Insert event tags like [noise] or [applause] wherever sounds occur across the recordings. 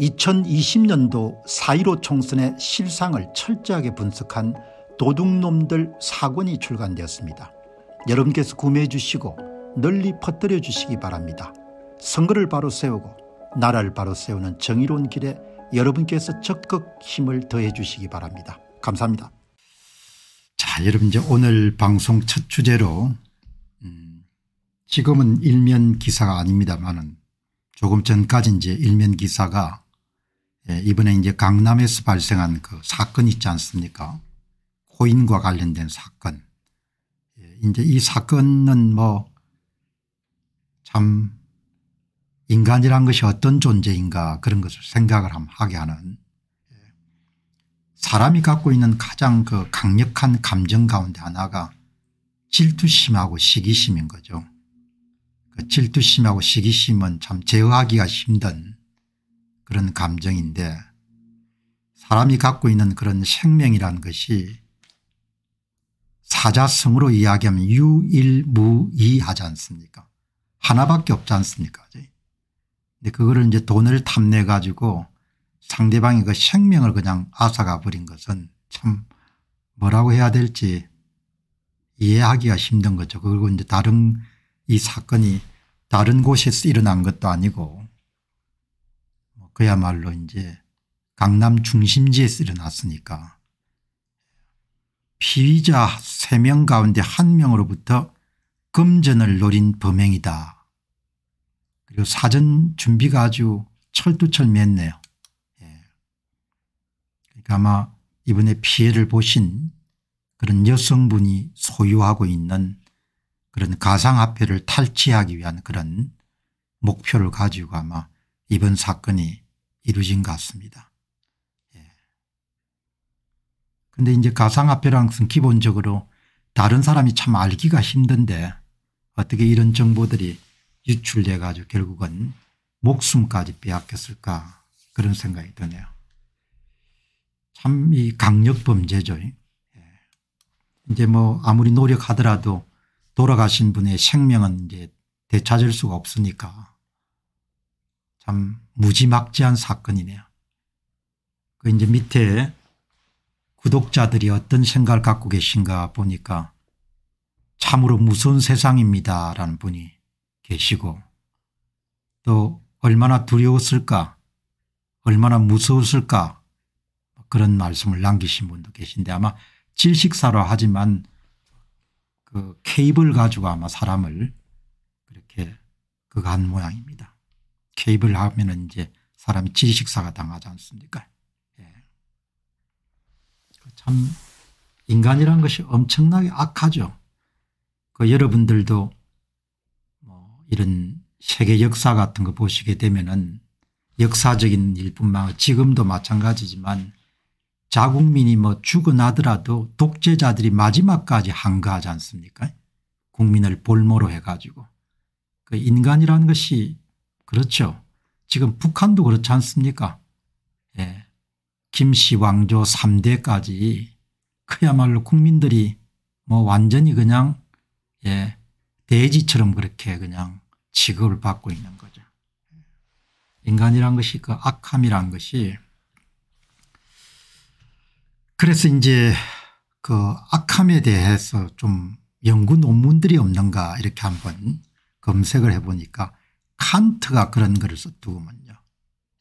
2020년도 4.15 총선의 실상을 철저하게 분석한 도둑놈들 사권이 출간되었습니다. 여러분께서 구매해 주시고 널리 퍼뜨려 주시기 바랍니다. 선거를 바로 세우고 나라를 바로 세우는 정의로운 길에 여러분께서 적극 힘을 더해 주시기 바랍니다. 감사합니다. 자 여러분 이제 오늘 방송 첫 주제로 음, 지금은 일면 기사가 아닙니다만은 조금 전까지 이제 일면 기사가 예, 이번에 이제 강남에서 발생한 그 사건 있지 않습니까 코인과 관련된 사건 예, 이제 이 사건은 뭐 참 인간이란 것이 어떤 존재인가 그런 것을 생각을 하게 하는 예. 사람이 갖고 있는 가장 그 강력한 감정 가운데 하나가 질투심하고 시기심인 거죠. 그 질투심하고 시기심은 참 제어하기가 힘든 그런 감정인데 사람이 갖고 있는 그런 생명이란 것이 사자성으로 이야기하면 유일무이하지 않습니까 하나밖에 없지 않습니까 근데 그거를 이제 돈을 탐내 가지고 상대방의 그 생명을 그냥 앗아가 버린 것은 참 뭐라고 해야 될지 이해하기가 힘든 거죠. 그리고 이제 다른 이 사건이 다른 곳에서 일어난 것도 아니고 그야말로 이제 강남 중심지에 쓰려놨으니까 피의자 3명 가운데 1명으로부터 금전을 노린 범행이다. 그리고 사전 준비가 아주 철두철미했네요. 예. 그러니까 아마 이번에 피해를 보신 그런 여성분이 소유하고 있는 그런 가상화폐를 탈취하기 위한 그런 목표를 가지고 아마 이번 사건이 이루신 것 같습니다. 예. 근데 이제 가상화폐랑은 기본적으로 다른 사람이 참 알기가 힘든데 어떻게 이런 정보들이 유출돼 가지고 결국은 목숨까지 빼앗겼을까 그런 생각이 드네요. 참 이 강력 범죄죠. 예. 이제 뭐 아무리 노력하더라도 돌아가신 분의 생명은 이제 되찾을 수가 없으니까 참 무지막지한 사건이네요. 그 이제 밑에 구독자들이 어떤 생각을 갖고 계신가 보니까 참으로 무서운 세상입니다 라는 분이 계시고 또 얼마나 두려웠을까 얼마나 무서웠을까 그런 말씀을 남기신 분도 계신데 아마 질식사로 하지만 그 케이블 가지고 아마 사람을 그렇게 그간 모양입니다. 개입을 하면 이제 사람이 질식사가 당하지 않습니까? 예. 그 참 인간이란 것이 엄청나게 악하죠. 그 여러분들도 뭐 이런 세계 역사 같은 거 보시게 되면은 역사적인 일뿐만 지금도 마찬가지지만 자국민이 뭐 죽어나더라도 독재자들이 마지막까지 항거하지 않습니까? 국민을 볼모로 해가지고 그 인간이라는 것이 그렇죠. 지금 북한도 그렇지 않습니까? 예. 김씨 왕조 3대까지 그야말로 국민들이 뭐 완전히 그냥 예. 대지처럼 그렇게 그냥 취급을 받고 있는 거죠. 인간이란 것이 그 악함이란 것이 그래서 이제 그 악함에 대해서 좀 연구 논문들이 없는가 이렇게 한번 검색을 해보니까 칸트가 그런 글을 썼더군요.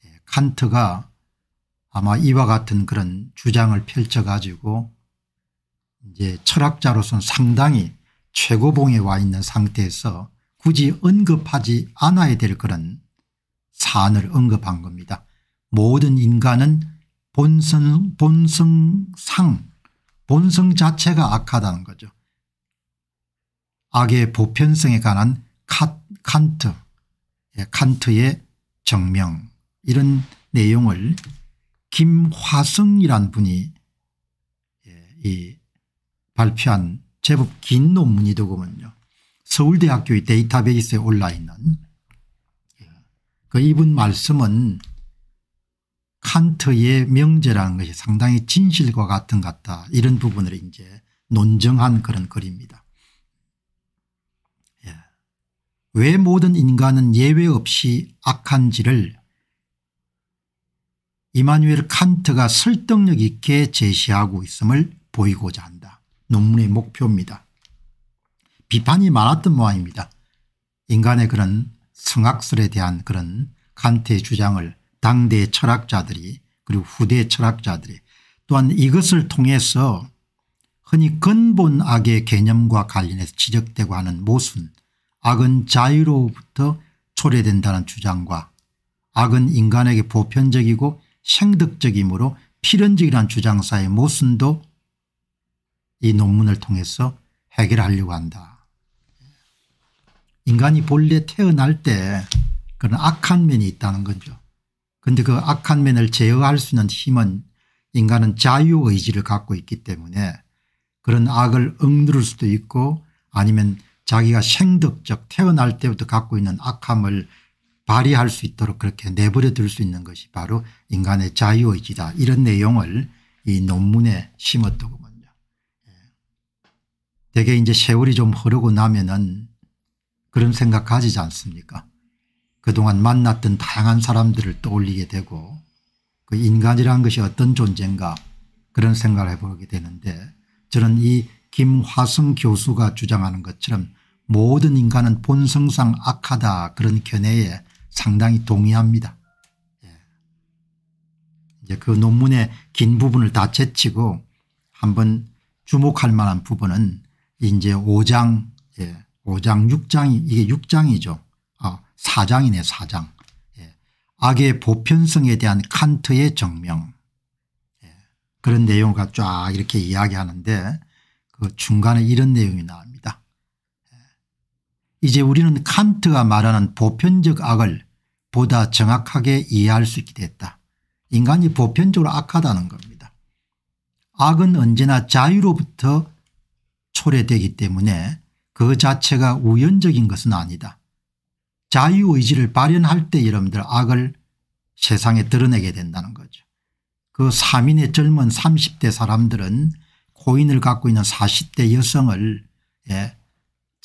예, 칸트가 아마 이와 같은 그런 주장을 펼쳐가지고 이제 철학자로서는 상당히 최고봉에 와 있는 상태에서 굳이 언급하지 않아야 될 그런 사안을 언급한 겁니다. 모든 인간은 본성, 본성상, 본성 자체가 악하다는 거죠. 악의 보편성에 관한 칸트, 예, 칸트의 정명 이런 내용을 김화승이란 분이 예, 이 발표한 제법 긴 논문이더군요. 서울대학교의 데이터베이스에 올라있는 예, 그 이분 말씀은 칸트의 명제라는 것이 상당히 진실과 같은 같다 이런 부분을 이제 논증한 그런 글입니다. 왜 모든 인간은 예외 없이 악한지를 이마뉴엘 칸트가 설득력 있게 제시하고 있음을 보이고자 한다. 논문의 목표입니다. 비판이 많았던 모양입니다. 인간의 그런 성악설에 대한 그런 칸트의 주장을 당대 철학자들이 그리고 후대 철학자들이 또한 이것을 통해서 흔히 근본악의 개념과 관련해서 지적되고 하는 모순 악은 자유로부터 초래된다는 주장과 악은 인간에게 보편적이고 생득적이므로 필연적이라는 주장 사이의 모순도 이 논문을 통해서 해결하려고 한다. 인간이 본래 태어날 때 그런 악한 면이 있다는 거죠. 그런데 그 악한 면을 제어할 수 있는 힘은 인간은 자유의지를 갖고 있기 때문에 그런 악을 억누를 수도 있고 아니면 자기가 생득적 태어날 때부터 갖고 있는 악함을 발휘할 수 있도록 그렇게 내버려 둘 수 있는 것이 바로 인간의 자유의지다 이런 내용을 이 논문에 심었더군요. 대개 예. 이제 세월이 좀 흐르고 나면은 그런 생각 가지지 않습니까 그동안 만났던 다양한 사람들을 떠올리게 되고 그인간이라 것이 어떤 존재인가 그런 생각을 해보게 되는데 저는 이 김화승 교수가 주장하는 것처럼 모든 인간은 본성상 악하다 그런 견해에 상당히 동의합니다. 예. 이제 그 논문의 긴 부분을 다 제치고 한번 주목할 만한 부분은 이제 5장, 예, 5장 6장이 이게 6장이죠. 아, 4장이네 4장. 예, 악의 보편성에 대한 칸트의 정명. 예, 그런 내용을 쫙 이렇게 이야기하는데 그 중간에 이런 내용이 나옵니다. 이제 우리는 칸트가 말하는 보편적 악을 보다 정확하게 이해할 수 있게 됐다. 인간이 보편적으로 악하다는 겁니다. 악은 언제나 자유로부터 초래되기 때문에 그 자체가 우연적인 것은 아니다. 자유의지를 발현할 때 여러분들 악을 세상에 드러내게 된다는 거죠. 그 3인의 젊은 30대 사람들은 고인을 갖고 있는 40대 여성을 예,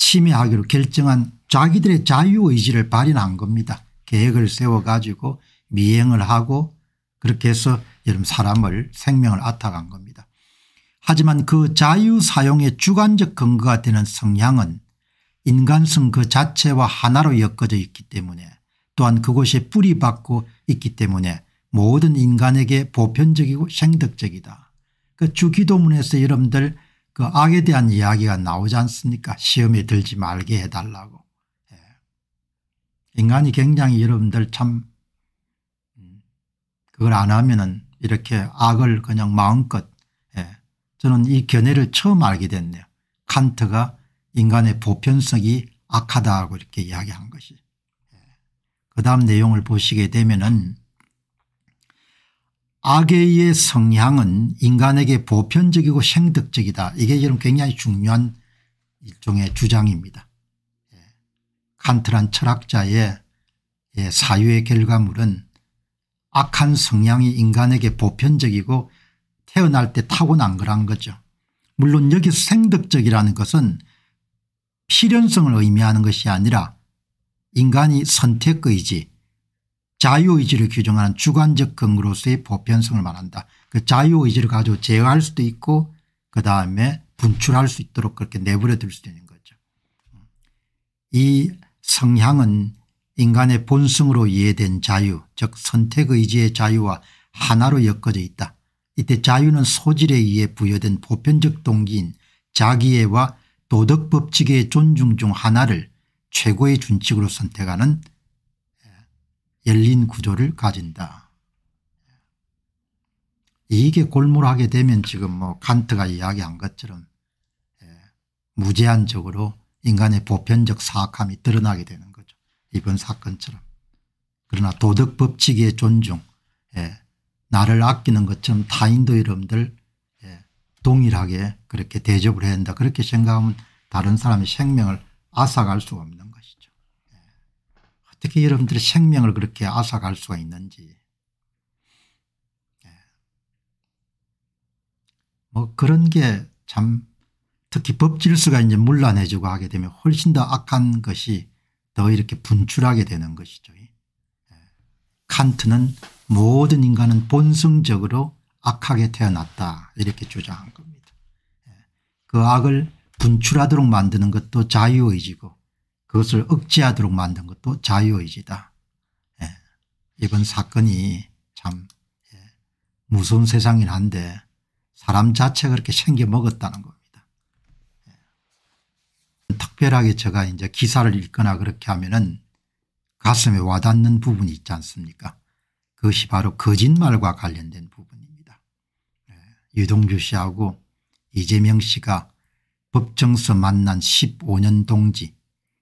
침해하기로 결정한 자기들의 자유의지를 발휘한 겁니다. 계획을 세워가지고 미행을 하고 그렇게 해서 여러 사람을 생명을 아간 겁니다. 하지만 그 자유사용의 주관적 근거가 되는 성향은 인간성 그 자체와 하나로 엮어져 있기 때문에 또한 그곳에 뿌리박고 있기 때문에 모든 인간에게 보편적이고 생덕적이다. 그 주기도문에서 여러분들 그 악에 대한 이야기가 나오지 않습니까 시험에 들지 말게 해달라고 예. 인간이 굉장히 여러분들 참 음, 그걸 안 하면은 이렇게 악을 그냥 마음껏 예. 저는 이 견해를 처음 알게 됐네요 칸트가 인간의 보편성이 악하다고 이렇게 이야기한 것이 예. 그 다음 내용을 보시게 되면은 악의의 성향은 인간에게 보편적이고 생득적이다. 이게 여러 굉장히 중요한 일종의 주장입니다. 칸트란 예. 철학자의 예, 사유의 결과물은 악한 성향이 인간에게 보편적이고 태어날 때 타고난 거란 거죠. 물론 여기서 생득적이라는 것은 필연성을 의미하는 것이 아니라 인간이 선택의지 자유의지를 규정하는 주관적 근거로서의 보편성을 말한다. 그 자유의지를 가지고 제어할 수도 있고 그다음에 분출할 수 있도록 그렇게 내버려 둘 수도 있는 거죠. 이 성향은 인간의 본성으로 이해된 자유 즉 선택의지의 자유와 하나로 엮어져 있다. 이때 자유는 소질에 의해 부여된 보편적 동기인 자기애와 도덕 법칙의 존중 중 하나를 최고의 준칙으로 선택하는 열린 구조를 가진다. 이게 골몰하게 되면 지금 뭐 칸트가 이야기한 것처럼 예, 무제한적으로 인간의 보편적 사악함이 드러나게 되는 거죠. 이번 사건처럼. 그러나 도덕 법칙의 존중 예, 나를 아끼는 것처럼 타인도 여러분들 예, 동일하게 그렇게 대접을 해야 한다. 그렇게 생각하면 다른 사람의 생명을 앗아갈 수가 없는 어떻게 여러분들의 생명을 그렇게 앗아갈 수가 있는지 예. 뭐 그런 게 참 특히 법 질서가 이제 물란해지고 하게 되면 훨씬 더 악한 것이 더 이렇게 분출하게 되는 것이죠. 예. 칸트는 모든 인간은 본성적으로 악하게 태어났다 이렇게 주장한 겁니다. 예. 그 악을 분출하도록 만드는 것도 자유의지고 그것을 억제하도록 만든 것도 자유의지다. 예. 이번 사건이 참 예. 무서운 세상이 한데 사람 자체가 그렇게 생겨먹었다는 겁니다. 예. 특별하게 제가 이제 기사를 읽거나 그렇게 하면은 가슴에 와닿는 부분이 있지 않습니까 그것이 바로 거짓말과 관련된 부분입니다. 예. 유동주 씨하고 이재명 씨가 법정서 만난 15년 동지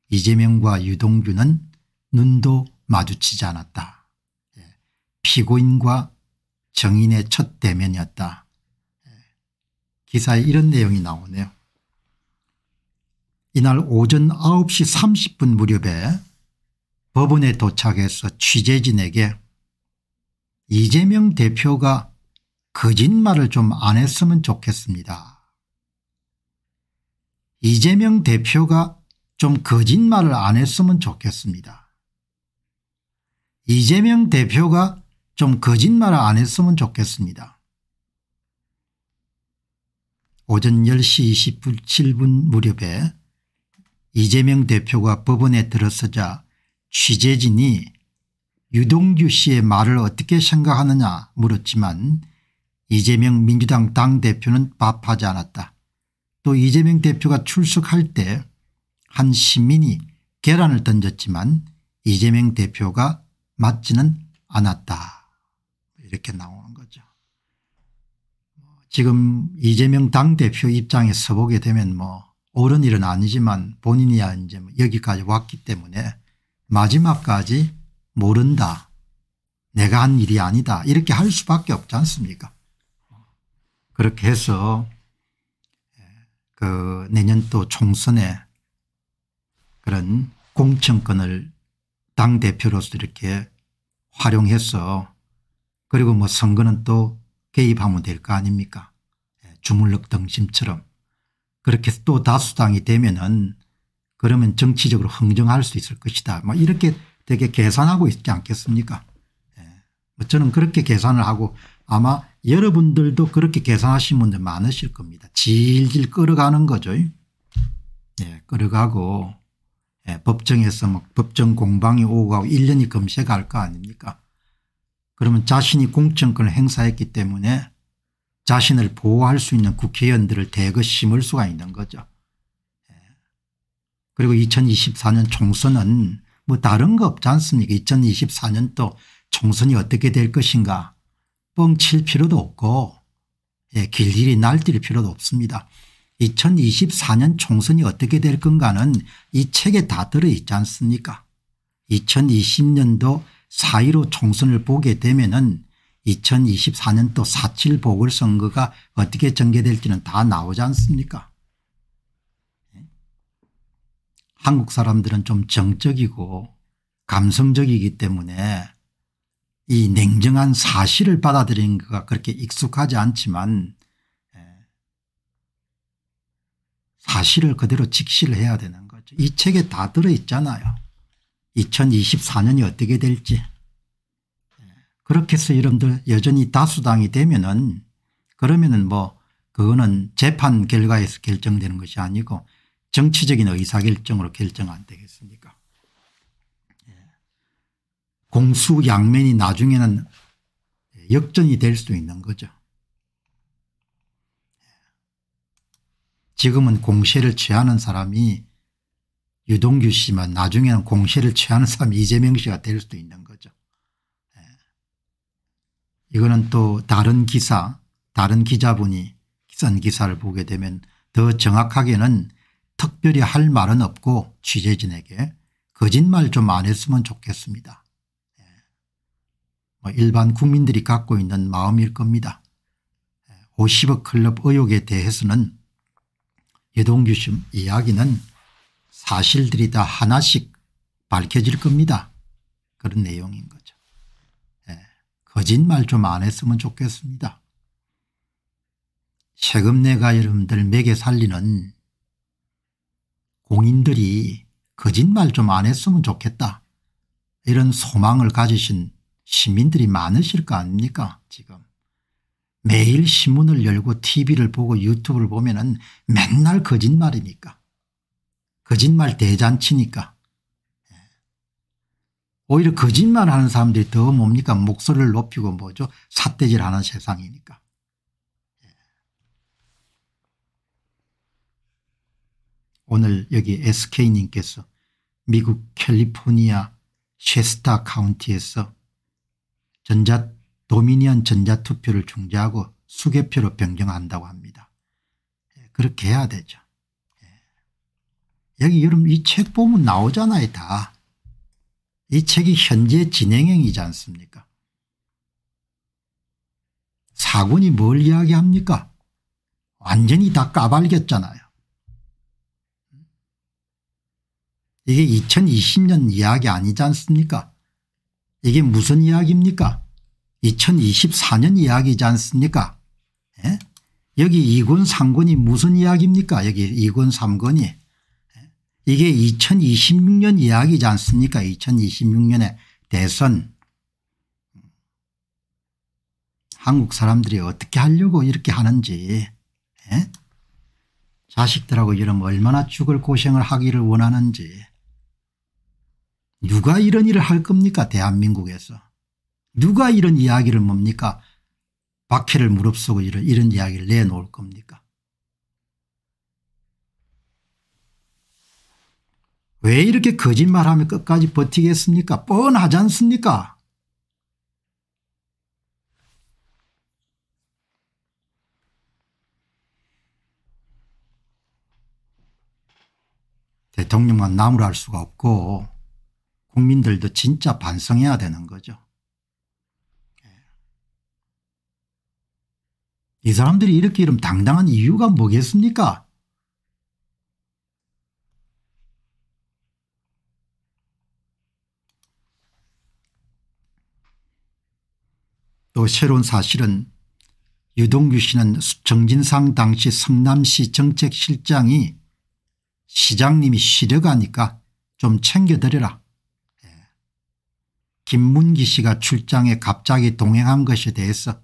이재명과 유동규는 눈도 마주치지 않았다. 예. 피고인과 정인의 첫 대면이었다. 예. 기사에 이런 내용이 나오네요. 이날 오전 9시 30분 무렵에 법원에 도착해서 취재진에게 이재명 대표가 거짓말을 좀 안 했으면 좋겠습니다. 이재명 대표가 좀 거짓말을 안 했으면 좋겠습니다. 이재명 대표가 좀 거짓말을 안 했으면 좋겠습니다. 오전 10시 27분 무렵에 이재명 대표가 법원에 들어서자 취재진이 유동규 씨의 말을 어떻게 생각하느냐 물었지만 이재명 민주당 당대표는 밥하지 않았다. 또 이재명 대표가 출석할 때한 시민이 계란을 던졌지만 이재명 대표가 맞지는 않았다 이렇게 나오는 거죠. 지금 이재명 당대표 입장에 서보게 되면 뭐 옳은 일은 아니지만 본인이야 이제 뭐 여기까지 왔기 때문에 마지막까지 모른다 내가 한 일이 아니다 이렇게 할 수밖에 없지 않습니까 그렇게 해서 예, 그 내년 또 총선에 그런 공천권을 당대표로서 이렇게 활용해서 그리고 뭐 선거는 또 개입하면 될 거 아닙니까 예, 주물럭 등심처럼 그렇게 또 다수당이 되면은 그러면 정치적으로 흥정할 수 있을 것이다 뭐 이렇게 되게 계산하고 있지 않겠습니까 예, 뭐 저는 그렇게 계산을 하고 아마 여러분들도 그렇게 계산하신 분들 많으실 겁니다. 질질 끌어가는 거죠. 예, 끌어가고 예, 법정에서 막 법정 공방이 오고 가고 1년이 검색할 거 아닙니까 그러면 자신이 공천권을 행사했기 때문에 자신을 보호할 수 있는 국회의원들을 대거 심을 수가 있는 거죠. 예. 그리고 2024년 총선은 뭐 다른 거 없지 않습니까 2024년도 총선이 어떻게 될 것인가 뻥칠 필요도 없고 예, 길일이 날뛸 필요도 없습니다. 2024년 총선이 어떻게 될 건가는 이 책에 다 들어있지 않습니까 2020년도 4.15 총선을 보게 되면 은 2024년도 4.7 보궐선거가 어떻게 전개될지는 다 나오지 않습니까 예? 한국 사람들은 좀 정적이고 감성적이기 때문에 이 냉정한 사실을 받아들이 것가 그렇게 익숙하지 않지만 사실을 그대로 직시해야 를 되는 거죠. 이 책에 다 들어있잖아요. 2024년이 어떻게 될지. 예, 그렇게 해서 여러분들 여전히 다수당이 되면은 그러면은 뭐 그거는 재판 결과에서 결정되는 것이 아니고 정치적인 의사결정으로 결정 안 되겠습니까 예. 공수양면이 나중에는 역전이 될수 있는 거죠. 지금은 공세를 취하는 사람이 유동규 씨만 나중에는 공세를 취하는 사람이 이재명 씨가 될 수도 있는 거죠. 네. 이거는 또 다른 기사 다른 기자분이 쓴 기사를 보게 되면 더 정확하게는 특별히 할 말은 없고 취재진에게 거짓말 좀 안 했으면 좋겠습니다. 네. 뭐 일반 국민들이 갖고 있는 마음일 겁니다. 50억 예. 클럽 의혹에 대해서는 대동규심 이야기는 사실들이 다 하나씩 밝혀질 겁니다. 그런 내용인 거죠. 네. 거짓말 좀 안 했으면 좋겠습니다. 세금 내가 여러분들 매개 살리는 공인들이 거짓말 좀 안 했으면 좋겠다. 이런 소망을 가지신 시민들이 많으실 거 아닙니까 지금. 매일 신문을 열고 tv를 보고 유튜브를 보면 은 맨날 거짓말이니까 거짓말 대잔치니까 예. 오히려 거짓말하는 사람들이 더 뭡니까 목소리를 높이고 뭐죠 삿대질하는 세상이니까 예. 오늘 여기 SK님께서 미국 캘리포니아 쉐스타 카운티에서 전자 도미니언 전자투표를 중재하고 수개표로 변경한다고 합니다. 예, 그렇게 해야 되죠. 예. 여기 여러분 이 책 보면 나오잖아요 다. 이 책이 현재 진행형이지 않습니까 사군이 뭘 이야기합니까 완전히 다 까발겼잖아요. 이게 2020년 이야기 아니지 않습니까 이게 무슨 이야기입니까 2024년 이야기지 않습니까 에? 예? 여기 2군 3군이 무슨 이야기입니까 여기 2군 3군이 예? 이게 2026년 이야기지 않습니까 2026년에 대선 한국 사람들이 어떻게 하려고 이렇게 하는지 에? 예? 자식들하고 이러면 얼마나 죽을 고생을 하기를 원하는지 누가 이런 일을 할 겁니까 대한민국에서 누가 이런 이야기를 뭡니까 박해를 무릅쓰고 이런, 이런 이야기를 내놓을 겁니까 왜 이렇게 거짓말하며 끝까지 버티겠습니까 뻔하지 않습니까 대통령만 나무랄 수가 없고 국민들도 진짜 반성해야 되는 거죠. 이 사람들이 이렇게 이름 당당한 이유가 뭐겠습니까? 또 새로운 사실은 유동규 씨는 정진상 당시 성남시 정책실장이 시장님이 쉬려가니까 좀 챙겨드려라. 예. 김문기 씨가 출장에 갑자기 동행한 것에 대해서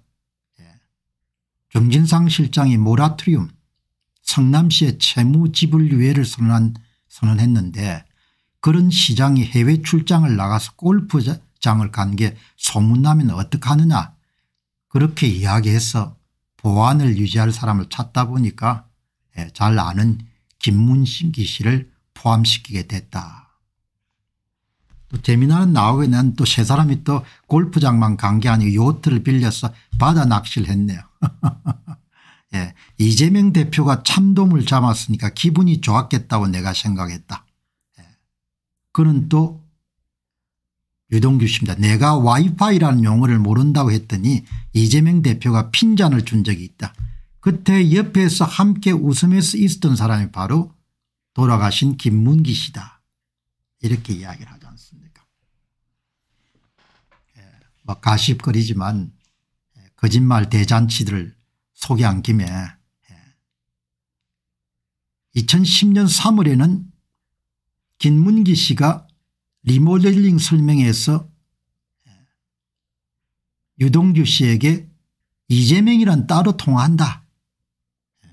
정진상 실장이 모라트리움 성남시의 채무 지불 유예를 선언한, 선언했는데 그런 시장이 해외 출장을 나가서 골프장을 간 게 소문나면 어떡하느냐 그렇게 이야기해서 보안을 유지할 사람을 찾다 보니까 예, 잘 아는 김문식기 씨를 포함시키게 됐다. 또 재미나는 나오에는 또 세 사람이 또 골프장만 간 게 아니고 요트를 빌려서 바다 낚시를 했네요. [laughs] 예, 이재명 대표가 참돔을 잡았으니까 기분이 좋았겠다고 내가 생각했다. 예. 그는 또 유동규 씨입니다. 내가 와이파이라는 용어를 모른다고 했더니 이재명 대표가 핀잔을 준 적이 있다. 그때 옆에서 함께 웃으면서 있었던 사람이 바로 돌아가신 김문기 씨다. 이렇게 이야기를 하지 않습니까 예, 뭐 가십거리지만 거짓말 대잔치들을 속에 안 김에 2010년 예. 3월에는 김문기 씨가 리모델링 설명회에서 예, 유동규 씨에게 이재명이란 따로 통화한다. 예.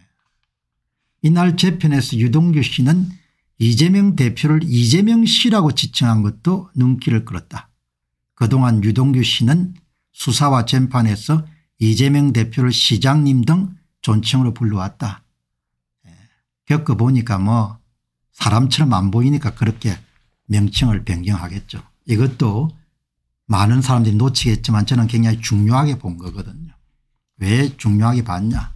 이날 재편에서 유동규 씨는 이재명 대표를 이재명 씨라고 지칭한 것도 눈길을 끌었다. 그동안 유동규 씨는 수사와 재판에서 이재명 대표를 시장님 등 존칭으로 불러왔다. 예, 겪어보니까 뭐 사람처럼 안 보이니까 그렇게 명칭을 변경하겠죠. 이것도 많은 사람들이 놓치겠지만 저는 굉장히 중요하게 본 거거든요. 왜 중요하게 봤냐.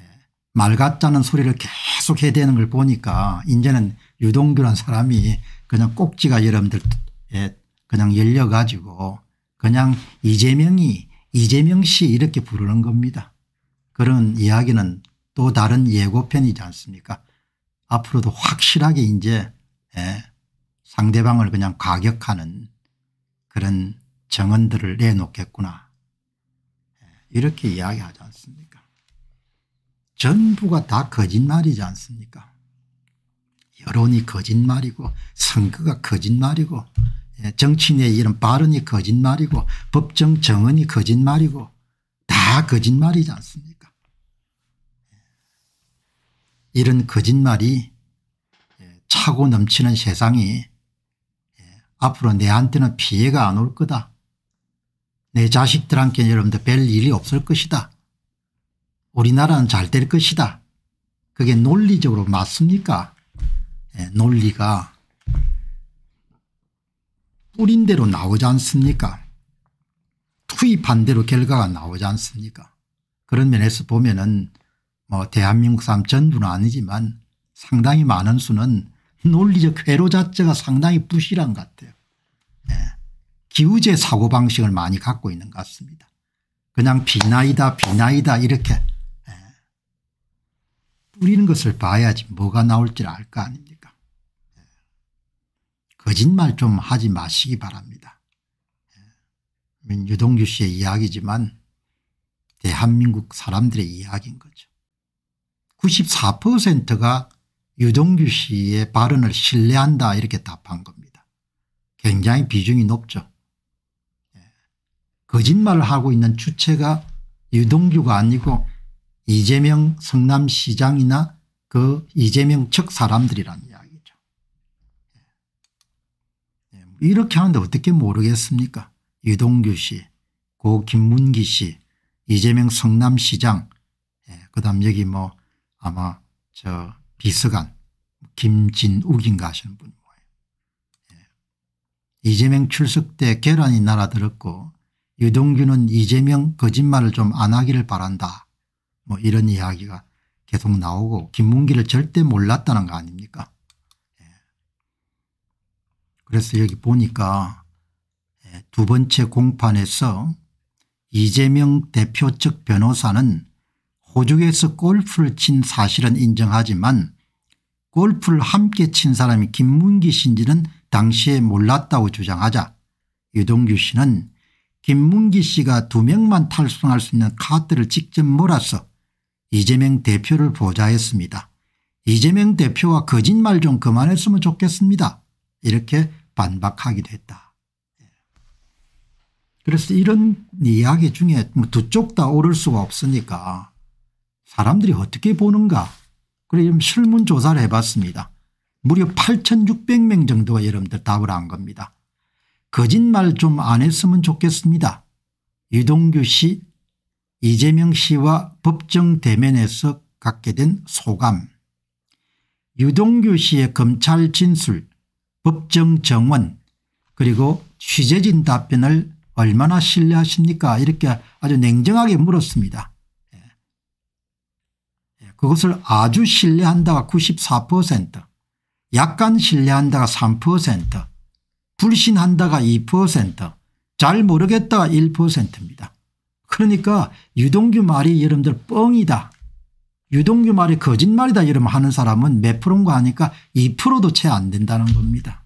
예, 말 같다는 소리를 계속 해대는 걸 보니까 이제는 유동규란 사람이 그냥 꼭지가 여러분들 예, 그냥 열려가지고 그냥 이재명이 이재명 씨 이렇게 부르는 겁니다. 그런 이야기는 또 다른 예고편이지 않습니까 앞으로도 확실하게 이제 예, 상대방을 그냥 가격하는 그런 정언들을 내놓겠구나 예, 이렇게 이야기하지 않습니까 전부가 다 거짓말이지 않습니까 여론이 거짓말이고 선거가 거짓말이고 예, 정치인의 이런 발언이 거짓말이고 법정 정언이 거짓말이고 다 거짓말이지 않습니까 예. 이런 거짓말이 예, 차고 넘치는 세상이 앞으로 내한테는 피해가 안 올 거다. 내 자식들한테 여러분들 별 일이 없을 것이다. 우리나라는 잘 될 것이다. 그게 논리적으로 맞습니까? 논리가 뿌린 대로 나오지 않습니까 투입한 대로 결과가 나오지 않습니까 그런 면에서 보면 은뭐 대한민국 사람 전부는 아니지만 상당히 많은 수는 논리적 회로 자체가 상당히 부실한 것 같아요. 네. 기우제 사고방식을 많이 갖고 있는 것 같습니다. 그냥 비나이다 비나이다 이렇게 네. 뿌리는 것을 봐야지 뭐가 나올지 알 거 아닙니까 거짓말 좀 하지 마시기 바랍니다. 예. 유동규 씨의 이야기지만 대한민국 사람들의 이야기인 거죠. 94%가 유동규 씨의 발언을 신뢰한다 이렇게 답한 겁니다. 굉장히 비중이 높죠. 예. 거짓말을 하고 있는 주체가 유동규가 아니고 이재명 성남시장이나 그 이재명 측 사람들이랍니다. 이렇게 하는데 어떻게 모르겠습니까 이동규 씨고 김문기 씨 이재명 성남시장 예, 그 다음 여기 뭐 아마 저 비서관 김진욱인가 하시는 분 예. 이재명 출석 때 계란이 날아들었고 유동규는 이재명 거짓말을 좀 안 하기를 바란다 뭐 이런 이야기가 계속 나오고 김문기를 절대 몰랐다는 거 아닙니까 그래서 여기 보니까 예, 두 번째 공판에서 이재명 대표 측 변호사는 호주에서 골프를 친 사실은 인정하지만 골프를 함께 친 사람이 김문기 씨인지는 당시에 몰랐다고 주장하자 유동규 씨는 김문기 씨가 두 명만 탈선할 수 있는 카드를 직접 몰아서 이재명 대표를 보좌했습니다. 이재명 대표와 거짓말 좀 그만했으면 좋겠습니다. 이렇게 반박하기도 했다. 예. 그래서 이런 이야기 중에 뭐 두쪽 다 오를 수가 없으니까 사람들이 어떻게 보는가 그래서 실문조사를 해봤습니다. 무려 8,600명 정도가 여러분들 답을 한 겁니다. 거짓말 좀 안 했으면 좋겠습니다. 유동규 씨 이재명 씨와 법정 대면에서 갖게 된 소감 유동규 씨의 검찰 진술 법정 정원 그리고 취재진 답변을 얼마나 신뢰하십니까 이렇게 아주 냉정하게 물었습니다. 예. 예, 그것을 아주 신뢰한다가 94% 약간 신뢰한다가 3% 불신한다가 2%잘 모르겠다가 1%입니다. 그러니까 유동규 말이 여러분들 뻥이다 유동규 말이 거짓말이다 이러면 하는 사람은 몇 프로인가 하니까 2%도 채 안 된다는 겁니다.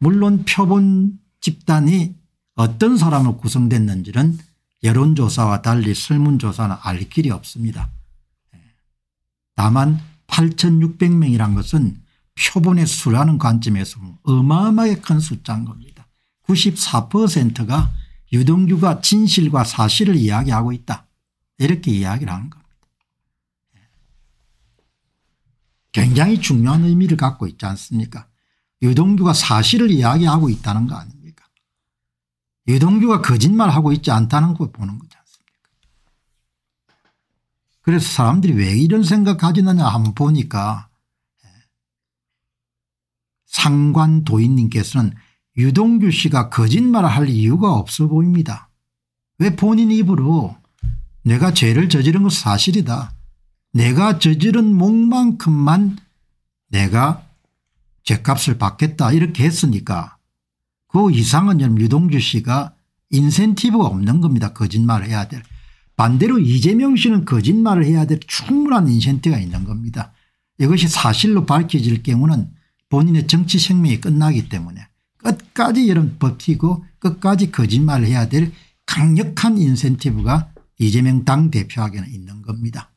물론 표본 집단이 어떤 사람으 구성됐는지는 여론조사와 달리 설문조사는 알 길이 없습니다. 다만 8600명이란 것은 표본의 수라는 관점에서 어마어마하게 큰 숫자인 겁니다. 94%가 유동규가 진실과 사실을 이야기하고 있다. 이렇게 이야기를 하는 겁니다. 굉장히 중요한 의미를 갖고 있지 않습니까 유동규가 사실을 이야기하고 있다는 거 아닙니까 유동규가 거짓말하고 있지 않다는 걸 보는 거지 않습니까 그래서 사람들이 왜 이런 생각 가지느냐 한번 보니까 예, 상관도인님께서는 유동규 씨가 거짓말을 할 이유가 없어 보입니다. 왜 본인 입으로 내가 죄를 저지른 것은 사실이다. 내가 저지른 목만큼만 내가 죄값을 받겠다 이렇게 했으니까 그 이상은 유동주 씨가 인센티브가 없는 겁니다. 거짓말을 해야 될. 반대로 이재명 씨는 거짓말을 해야 될 충분한 인센티브가 있는 겁니다. 이것이 사실로 밝혀질 경우는 본인의 정치 생명이 끝나기 때문에 끝까지 여러분 버티고 끝까지 거짓말을 해야 될 강력한 인센티브가 이재명 당대표에게는 있는 겁니다.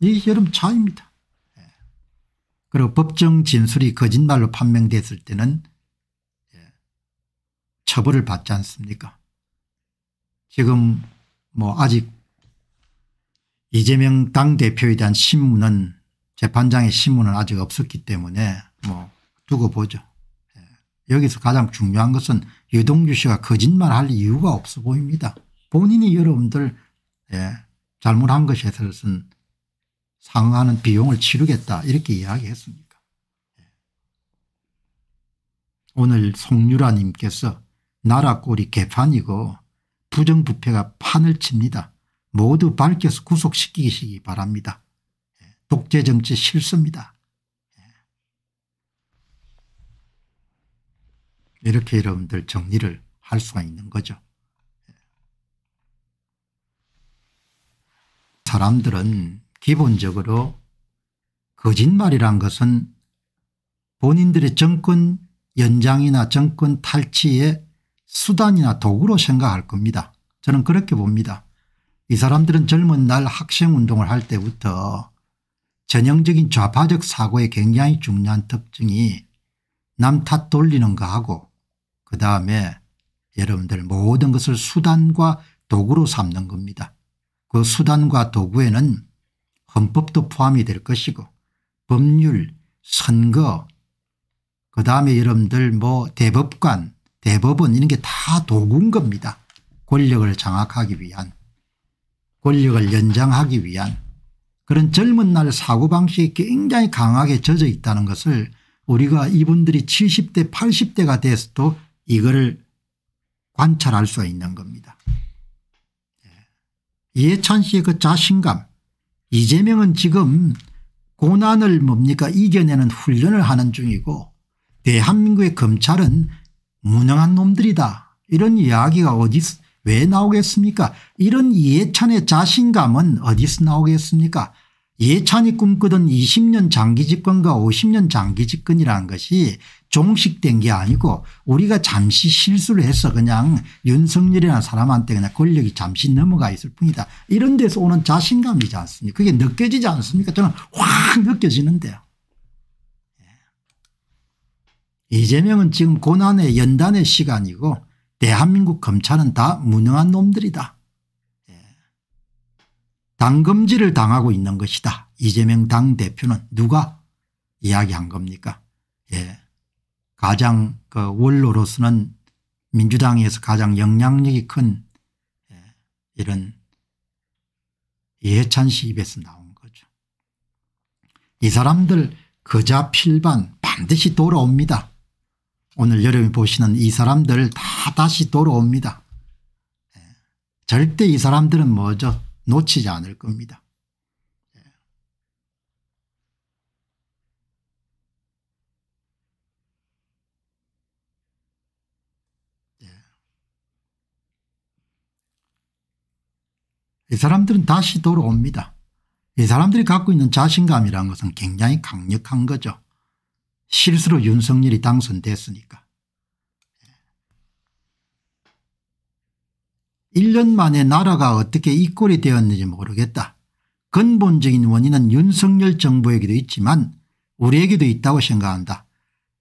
이게 여름차입니다 예. 그리고 법정 진술이 거짓말로 판명됐을 때는 예, 처벌을 받지 않습니까 지금 뭐 아직 이재명 당대표에 대한 신문은 재판장의 신문은 아직 없었기 때문에 뭐 두고 보죠. 예. 여기서 가장 중요한 것은 유동규 씨가 거짓말할 이유가 없어 보입니다. 본인이 여러분들 예, 잘못한 것에 대해서는 상응하는 비용을 치르겠다 이렇게 이야기했습니까 예. 오늘 송유라님께서 나라 꼴이 개판이고 부정부패가 판을 칩니다. 모두 밝혀서 구속시키시기 바랍니다. 예. 독재정치 실수입니다. 예. 이렇게 여러분들 정리를 할 수가 있는 거죠. 사람들은 기본적으로 거짓말이란 것은 본인들의 정권 연장이나 정권 탈취의 수단이나 도구로 생각할 겁니다. 저는 그렇게 봅니다. 이 사람들은 젊은 날 학생운동을 할 때부터 전형적인 좌파적 사고의 굉장히 중요한 특징이 남 탓 돌리는 거 하고 그 다음에 여러분들 모든 것을 수단과 도구로 삼는 겁니다. 그 수단과 도구에는 헌법도 포함이 될 것이고 법률 선거 그다음에 여러분들 뭐 대법관 대법원 이런 게 다 도구인 겁니다. 권력을 장악하기 위한 권력을 연장하기 위한 그런 젊은 날 사고방식이 굉장히 강하게 젖어 있다는 것을 우리가 이분들이 70대 80대가 돼서도 이거를 관찰할 수 있는 겁니다. 예해찬 씨의 그 자신감 이재명은 지금 고난을 뭡니까 이겨내는 훈련을 하는 중이고 대한민국의 검찰은 무능한 놈들이다 이런 이야기가 어디 왜 나오겠습니까 이런 예찬의 자신감은 어디서 나오겠습니까 예찬이 꿈꾸던 20년 장기 집권과 50년 장기 집권이라는 것이 종식된 게 아니고 우리가 잠시 실수를 해서 그냥 윤석열이라는 사람한테 그냥 권력이 잠시 넘어가 있을 뿐이다. 이런 데서 오는 자신감이지 않습니까 그게 느껴지지 않습니까 저는 확 느껴지는데요. 예. 이재명은 지금 고난의 연단의 시간이고 대한민국 검찰은 다 무능한 놈들이다. 예. 당금지를 당하고 있는 것이다. 이재명 당대표는 누가 이야기한 겁니까? 예. 가장 그 원로로서는 민주당에서 가장 영향력이 큰 예, 이런 예찬씨 입에서 나온 거죠. 이 사람들 그자 필반 반드시 돌아옵니다. 오늘 여러분이 보시는 이 사람들 다 다시 돌아옵니다. 예, 절대 이 사람들은 뭐죠 놓치지 않을 겁니다. 이 사람들은 다시 돌아옵니다. 이 사람들이 갖고 있는 자신감이라는 것은 굉장히 강력한 거죠. 실수로 윤석열이 당선됐으니까. 1년 예. 만에 나라가 어떻게 이 꼴이 되었는지 모르겠다. 근본적인 원인은 윤석열 정부에게도 있지만 우리에게도 있다고 생각한다.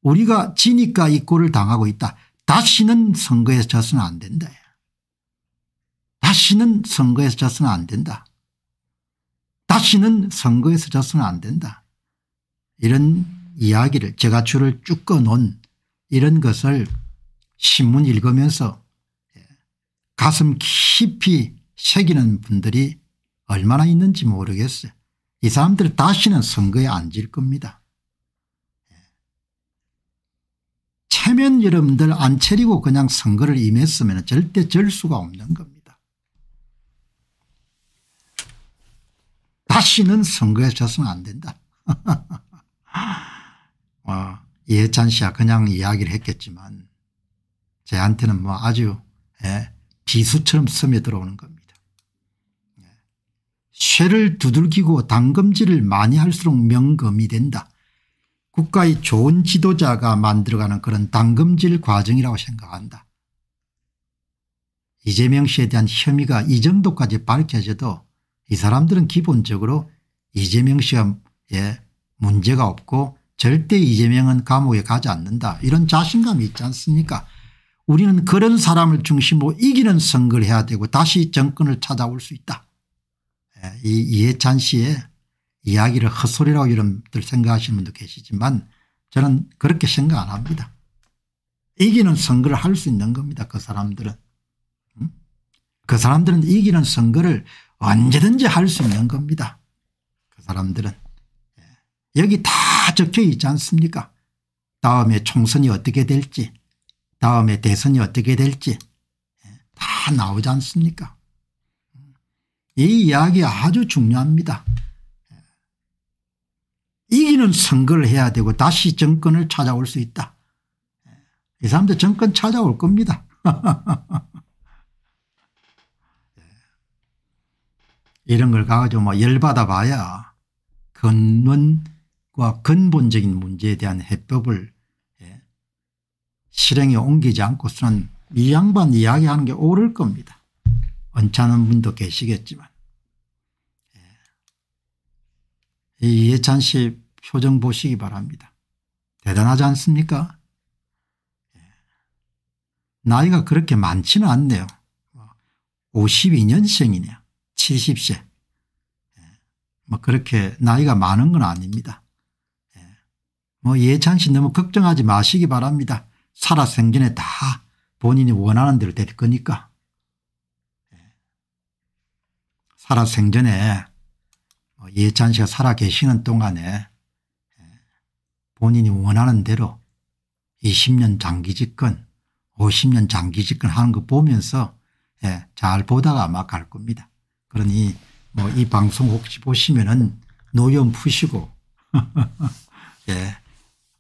우리가 지니까 이 꼴을 당하고 있다. 다시는 선거에서 져서는 안 된다. 다시는 선거에서 져서는 안 된다. 다시는 선거에서 져서는 안 된다. 이런 이야기를 제가 줄을 쭉 꺼놓은 이런 것을 신문 읽으면서 예, 가슴 깊이 새기는 분들이 얼마나 있는지 모르겠어요. 이 사람들 다시는 선거에 안질 겁니다. 예. 체면 여러분들 안 차리고 그냥 선거를 임했으면 절대 절 수가 없는 겁니다. 다시는 선거에 져서는 안 된다. [laughs] 와, 예찬 씨야 그냥 이야기를 했겠지만 저한테는 뭐 아주 예, 비수처럼 섬에 들어오는 겁니다. 예. 쇠를 두들기고 당금질을 많이 할수록 명검이 된다. 국가의 좋은 지도자가 만들어가는 그런 당금질 과정이라고 생각한다. 이재명 씨에 대한 혐의가 이 정도까지 밝혀져도 이 사람들은 기본적으로 이재명 시험에 문제가 없고 절대 이재명은 감옥에 가지 않는다 이런 자신감이 있지 않습니까 우리는 그런 사람을 중심으로 이기는 선거를 해야 되고 다시 정권을 찾아올 수 있다. 예, 이 이해찬 씨의 이야기를 헛소리라고 여러분들 생각하시는 분도 계시지만 저는 그렇게 생각 안 합니다. 이기는 선거를 할 수 있는 겁니다. 그 사람들은. 그 사람들은 이기는 선거를 언제든지 할 수 있는 겁니다. 그 사람들은. 예. 여기 다 적혀 있지 않습니까 다음에 총선이 어떻게 될지 다음에 대선이 어떻게 될지 예. 다 나오지 않습니까 이 이야기 아주 중요합니다. 예. 이기는 선거를 해야 되고 다시 정권을 찾아올 수 있다. 이 사람들 정권 찾아올 겁니다. [laughs] 이런 걸 가지고 뭐 열받아 봐야 근원과 근본적인 문제에 대한 해법을 예, 실행에 옮기지 않고서는 이 양반 이야기하는 게 옳을 겁니다. 언짢은 분도 계시겠지만. 예. 이 예찬 씨 표정 보시기 바랍니다. 대단하지 않습니까? 예. 나이가 그렇게 많지는 않네요. 52년생이네요. 뭐 70세. 예. 뭐 그렇게 나이가 많은 건 아닙니다. 예. 뭐 예찬 씨 너무 걱정하지 마시기 바랍니다. 살아생전에 다 본인이 원하는 대로 될 거니까. 예. 살아생전에 뭐 예찬 씨가 살아 계시는 동안에 본인이 원하는 대로 20년 장기 집권 50년 장기 집권 하는 거 보면서 잘 보다가 아마 갈 겁니다. 그러니 뭐 이 방송 혹시 보시면은 노염 푸시고 [laughs] 예.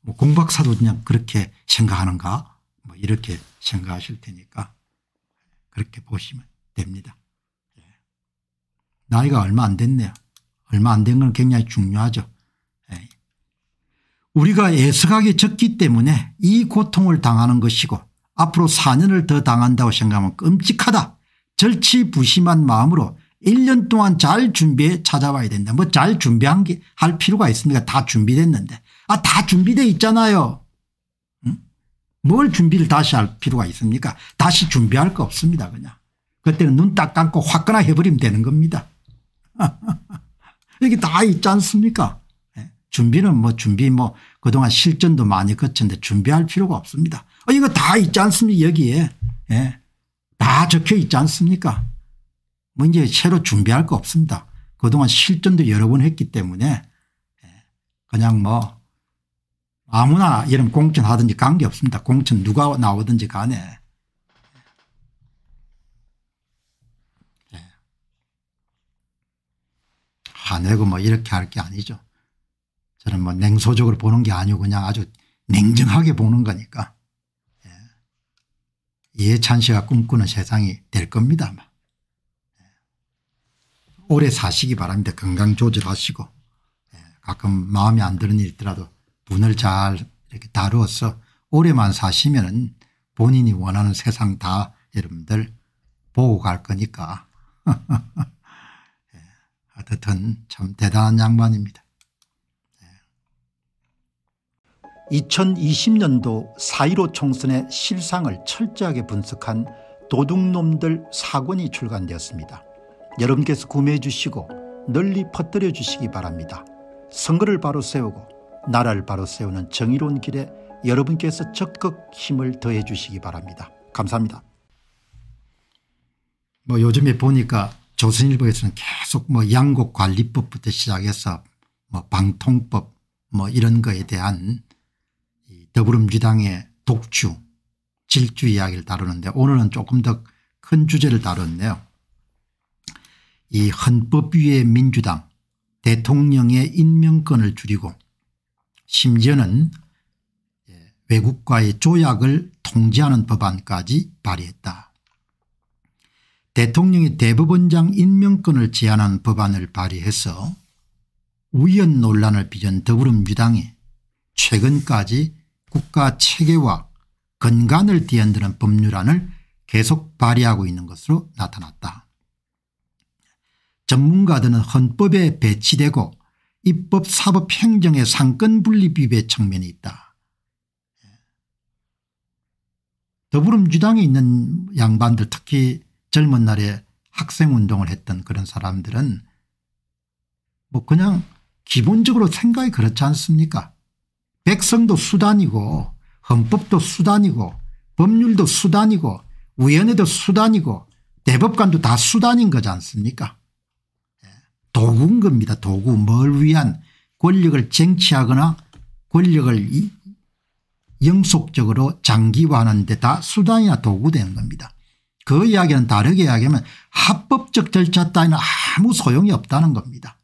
뭐 공박사도 그냥 그렇게 생각하는가 뭐 이렇게 생각하실 테니까 그렇게 보시면 됩니다. 예. 나이가 얼마 안 됐네요. 얼마 안 된 건 굉장히 중요하죠. 예. 우리가 애석하게 적기 때문에 이 고통을 당하는 것이고 앞으로 4년을 더 당한다고 생각하면 끔찍하다. 절치부심한 마음으로 1년 동안 잘 준비해 찾아와야 된다. 뭐 잘 준비한 게 할 필요가 있습니까? 다 준비됐는데. 아, 다 준비돼 있잖아요. 응? 뭘 준비를 다시 할 필요가 있습니까? 다시 준비할 거 없습니다. 그냥. 그때는 눈 딱 감고 화끈하 게 해버리면 되는 겁니다. [laughs] 여기 다 있지 않습니까? 예. 준비는 뭐 준비 뭐 그동안 실전도 많이 거쳤는데 준비할 필요가 없습니다. 아, 이거 다 있지 않습니까? 여기에. 예. 다 적혀 있지 않습니까? 뭐 이제 새로 준비할 거 없습니다. 그동안 실전도 여러 번 했기 때문에 예, 그냥 뭐 아무나 이런 공천 하든지 관계 없습니다. 공천 누가 나오든지 간에. 화내고 예. 아, 네, 그 뭐 이렇게 할 게 아니죠. 저는 뭐 냉소적으로 보는 게 아니고 그냥 아주 냉정하게 보는 거니까. 예. 이해찬 씨가 꿈꾸는 세상이 될 겁니다. 아마. 오래 사시기 바랍니다. 건강 조절하시고 예, 가끔 마음에 안 드는 일 있더라도 눈을 잘 이렇게 다루어서 오래만 사시면은 본인이 원하는 세상 다 여러분들 보고 갈 거니까 [laughs] 예, 하여튼 참 대단한 양반입니다. 2020년도 예. 4.15 총선의 실상을 철저하게 분석한 도둑놈들 사건이 출간되었습니다. 여러분께서 구매해 주시고 널리 퍼뜨려 주시기 바랍니다. 선거를 바로 세우고 나라를 바로 세우는 정의로운 길에 여러분께서 적극 힘을 더해 주시기 바랍니다. 감사합니다. 뭐 요즘에 보니까 조선일보에서는 계속 뭐 양곡관리법부터 시작해서 뭐 방통법 뭐 이런 거에 대한 더불어민주당의 독주 질주 이야기를 다루는데 오늘은 조금 더 큰 주제를 다뤘네요. 이 헌법 위의 민주당 대통령의 임명권을 줄이고 심지어는 예, 외국과의 조약을 통제하는 법안까지 발의했다. 대통령이 대법원장 임명권을 제한한 법안을 발의해서 우연 논란을 빚은 더불어민주당이 최근까지 국가 체계와 근간을 뒤흔드는 법률안을 계속 발의하고 있는 것으로 나타났다. 전문가들은 헌법에 배치되고 입법 사법 행정의 상권 분립 위배 측면이 있다. 더불어민주당에 있는 양반들 특히 젊은 날에 학생운동을 했던 그런 사람들은 뭐 그냥 기본적으로 생각이 그렇지 않습니까 백성도 수단이고 헌법도 수단이고 법률도 수단이고 우연에도 수단이고 대법관도 다 수단인 거지 않습니까 도구인 겁니다. 도구 뭘 위한 권력을 쟁취하거나 권력을 영속적으로 장기화하는 데다 수단이나 도구되는 겁니다. 그 이야기는 다르게 이야기하면 합법적 절차 따위는 아무 소용이 없다는 겁니다.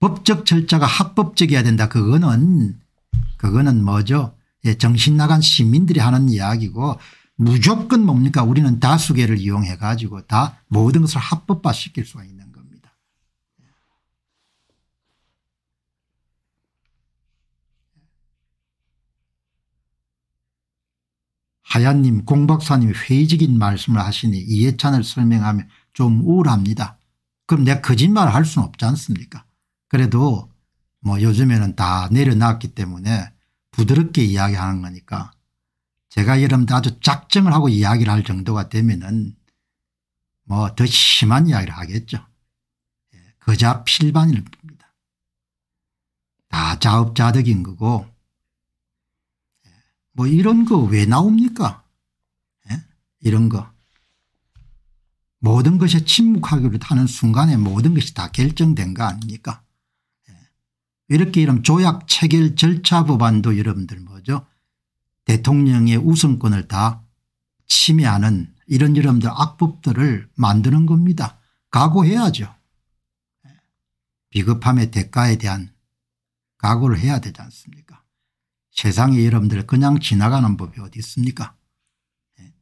법적 절차가 합법적이어야 된다 그거는 그거는 뭐죠 예, 정신 나간 시민들이 하는 이야기고 무조건 뭡니까 우리는 다수계를 이용해 가지고 다 모든 것을 합법화시킬 수가 있는 하얀님 공박사님이 회의적인 말씀을 하시니 이해찬을 설명하면 좀 우울합니다. 그럼 내가 거짓말을 할 수는 없지 않습니까 그래도 뭐 요즘에는 다 내려놨기 때문에 부드럽게 이야기하는 거니까 제가 여러분들 아주 작정을 하고 이야기를 할 정도가 되면은 뭐더 심한 이야기를 하겠죠. 예, 거자 필반일 겁니다. 다 자업자득인 거고 뭐 이런 거 왜 나옵니까? 예? 이런 거. 모든 것에 침묵하기로 하는 순간에 모든 것이 다 결정된 거 아닙니까? 예. 이렇게 이런 조약 체결 절차 법안도 여러분들 뭐죠? 대통령의 우선권을 다 침해하는 이런 여러분들 악법들을 만드는 겁니다. 각오해야죠. 예. 비겁함의 대가에 대한 각오를 해야 되지 않습니까? 세상에 여러분들 그냥 지나가는 법이 어디 있습니까? 예.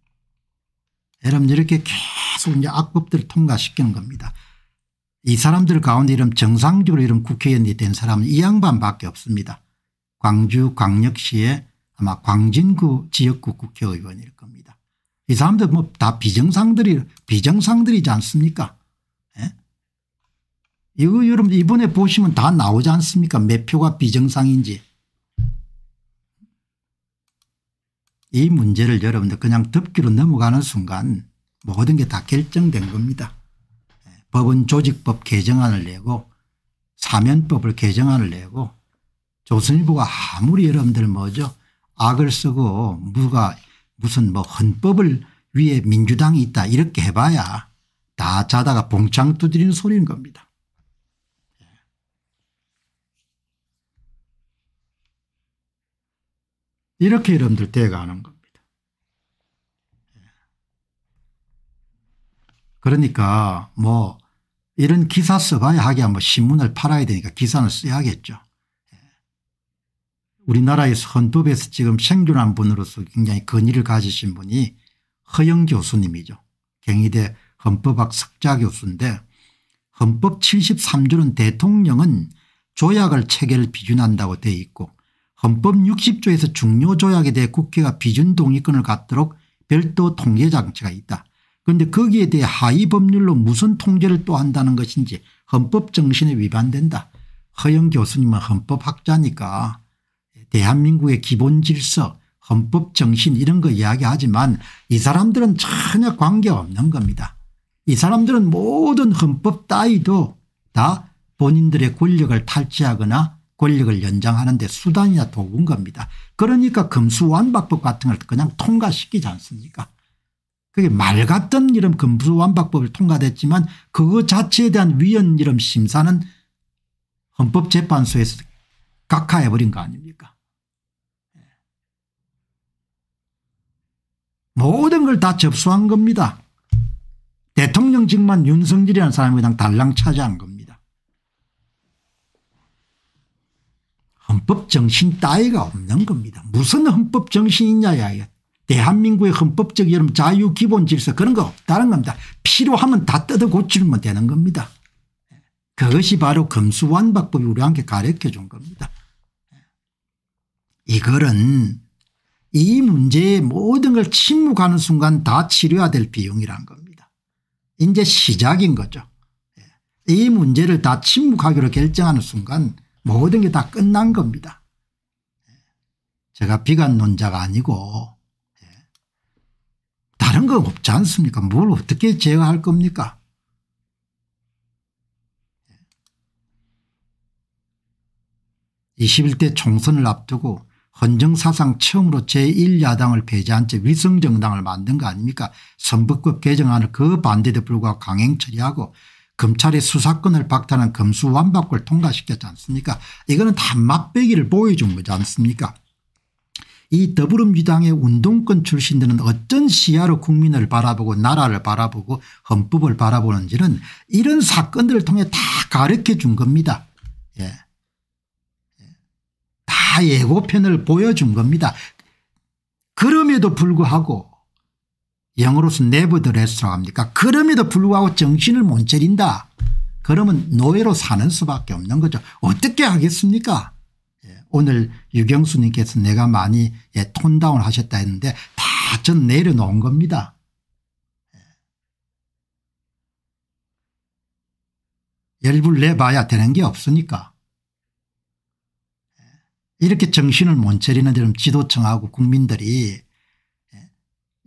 여러분 이렇게 계속 이제 악법들을 통과시키는 겁니다. 이 사람들 가운데 이런 정상적으로 이런 국회의원이 된 사람은 이 양반밖에 없습니다. 광주 광역시의 아마 광진구 지역구 국회의원일 겁니다. 이 사람들 뭐 다 비정상들이 비정상들이지 않습니까? 예? 이거 여러분 이번에 보시면 다 나오지 않습니까? 몇 표가 비정상인지. 이 문제를 여러분들 그냥 덮기로 넘어가는 순간 모든 게 다 결정된 겁니다. 예, 법은 조직법 개정안을 내고 사면법을 개정안을 내고 조선일보가 아무리 여러분들 뭐죠 악을 쓰고 무가 무슨 뭐 헌법을 위해 민주당이 있다 이렇게 해봐야 다 자다가 봉창 두드리는 소리인 겁니다. 이렇게 여러분들 돼가는 겁니다. 예. 그러니까 뭐 이런 기사 써봐야 하기야 뭐 신문을 팔아야 되니까 기사는 써야겠죠. 예. 우리나라에 헌법에서 지금 생존한 분으로서 굉장히 건의를 가지신 분이 허영 교수님이죠. 경희대 헌법학 석자 교수인데 헌법 73조는 대통령은 조약을 체계 비준한다고 돼 있고 헌법 60조에서 중요조약에 대해 국회가 비준동의권을 갖도록 별도 통제장치가 있다. 그런데 거기에 대해 하위 법률로 무슨 통제를 또 한다는 것인지 헌법 정신에 위반된다. 허영 교수님은 헌법학자니까 대한민국의 기본 질서 헌법 정신 이런 거 이야기하지만 이 사람들은 전혀 관계없는 겁니다. 이 사람들은 모든 헌법 따위도 다 본인들의 권력을 탈취하거나 권력을 연장하는 데 수단이나 도구인 겁니다. 그러니까 금수완박법 같은 걸 그냥 통과시키지 않습니까 그게 말 같던 이런 금수완박법을 통과됐지만 그거 자체에 대한 위헌 이름 심사는 헌법재판소에서 각하해버린 거 아닙니까 예. 모든 걸 다 접수한 겁니다. 대통령직만 윤석열이라는 사람이 그냥 달랑 차지한 겁니다. 헌법 정신 따위가 없는 겁니다. 무슨 헌법 정신이냐 야 대한민국의 헌법적 여름 자유 기본 질서 그런 거 없다는 겁니다. 필요하면 다 뜯어 고치면 되는 겁니다. 그것이 바로 금수완박법이 우리한테 가르쳐 준 겁니다. 이거는 이 문제의 모든 걸 침묵하는 순간 다 치료해야 될 비용이란 겁니다. 이제 시작인 거죠. 예. 이 문제를 다 침묵하기로 결정하는 순간 모든 게 다 끝난 겁니다. 제가 비관론자가 아니고 예. 다른 거 없지 않습니까? 뭘 어떻게 제어할 겁니까? 예. 이십대 총선을 앞두고 헌정사상 처음으로 제1야당을 배제한 채 위성정당을 만든 거 아닙니까 선거법 개정안을 그 반대도 불구하고 강행 처리하고 검찰이 수사권을 박탈한 검수완박을 통과시켰지 않습니까 이거는 다 맛배기를 보여준 거지 않습니까 이 더불어민주당의 운동권 출신들은 어떤 시야로 국민을 바라보고 나라를 바라보고 헌법을 바라보는지는 이런 사건들을 통해 다 가르쳐 준 겁니다. 예. 예. 다 예고편을 보여준 겁니다. 그럼에도 불구하고 영어로서 내부 드레스라고 합니까 그럼에도 불구하고 정신을 못 차린다. 그러면 노예로 사는 수밖에 없는 거죠. 어떻게 하겠습니까 예, 오늘 유경수님께서 내가 많이 예, 톤다운 하셨다 했는데 다 전 내려놓은 겁니다. 예. 열불 내봐야 되는 게 없으니까. 예. 이렇게 정신을 못차리는 지도층하고 국민들이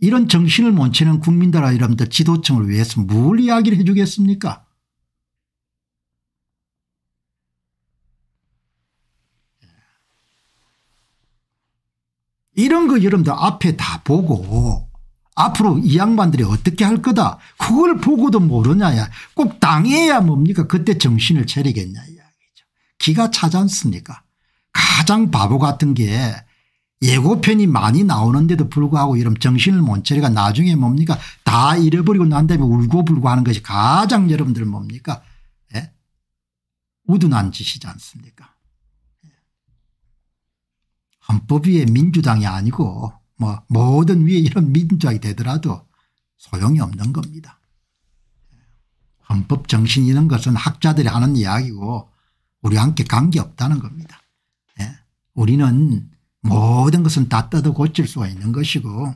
이런 정신을 못 채는 국민들 아니라면 지도층을 위해서 뭘 이야기를 해 주겠습니까 이런 거 여러분들 앞에 다 보고 앞으로 이 양반들이 어떻게 할 거다 그걸 보고도 모르냐야 꼭 당해야 뭡니까 그때 정신을 차리겠냐 이야기죠. 기가 차지 않습니까 가장 바보 같은 게 예고편이 많이 나오는데도 불구하고 이런 정신을 못 차리가 나중에 뭡니까 다 잃어버리고 난 다음에 울고불고 하는 것이 가장 여러분들 뭡니까 예? 우둔한 짓이지 않습니까 예. 헌법 위에 민주당이 아니고 뭐 모든 위에 이런 민주당이 되더라도 소용이 없는 겁니다. 예. 헌법 정신 이런 것은 학자들이 하는 이야기고 우리와 함께 관계없다는 겁니다. 예? 우리는 모든 것은 다 뜯어 고칠 수가 있는 것이고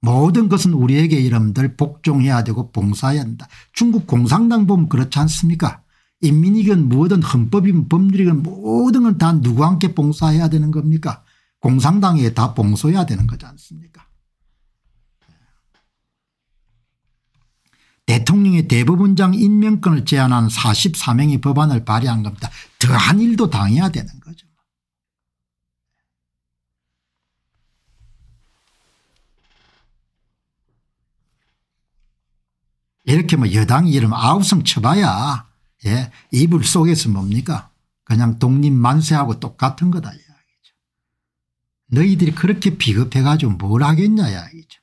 모든 것은 우리에게 이름들 복종해야 되고 봉사해야 한다. 중국 공산당 보면 그렇지 않습니까 인민이건 뭐든 헌법이건 법률이건 모든 건 다 누구와 함 봉사해야 되는 겁니까 공산당에 다 봉소해야 되는 거지 않습니까 대통령의 대법원장 임명권을 제한한 44명의 법안을 발의한 겁니다. 더한 일도 당해야 되는 거죠. 이렇게 뭐 여당 이름 아우성 쳐봐야 예 이불 속에서 뭡니까 그냥 독립 만세하고 똑같은 거다 이야기죠. 너희들이 그렇게 비겁해 가지고 뭘 하겠냐 이야기죠.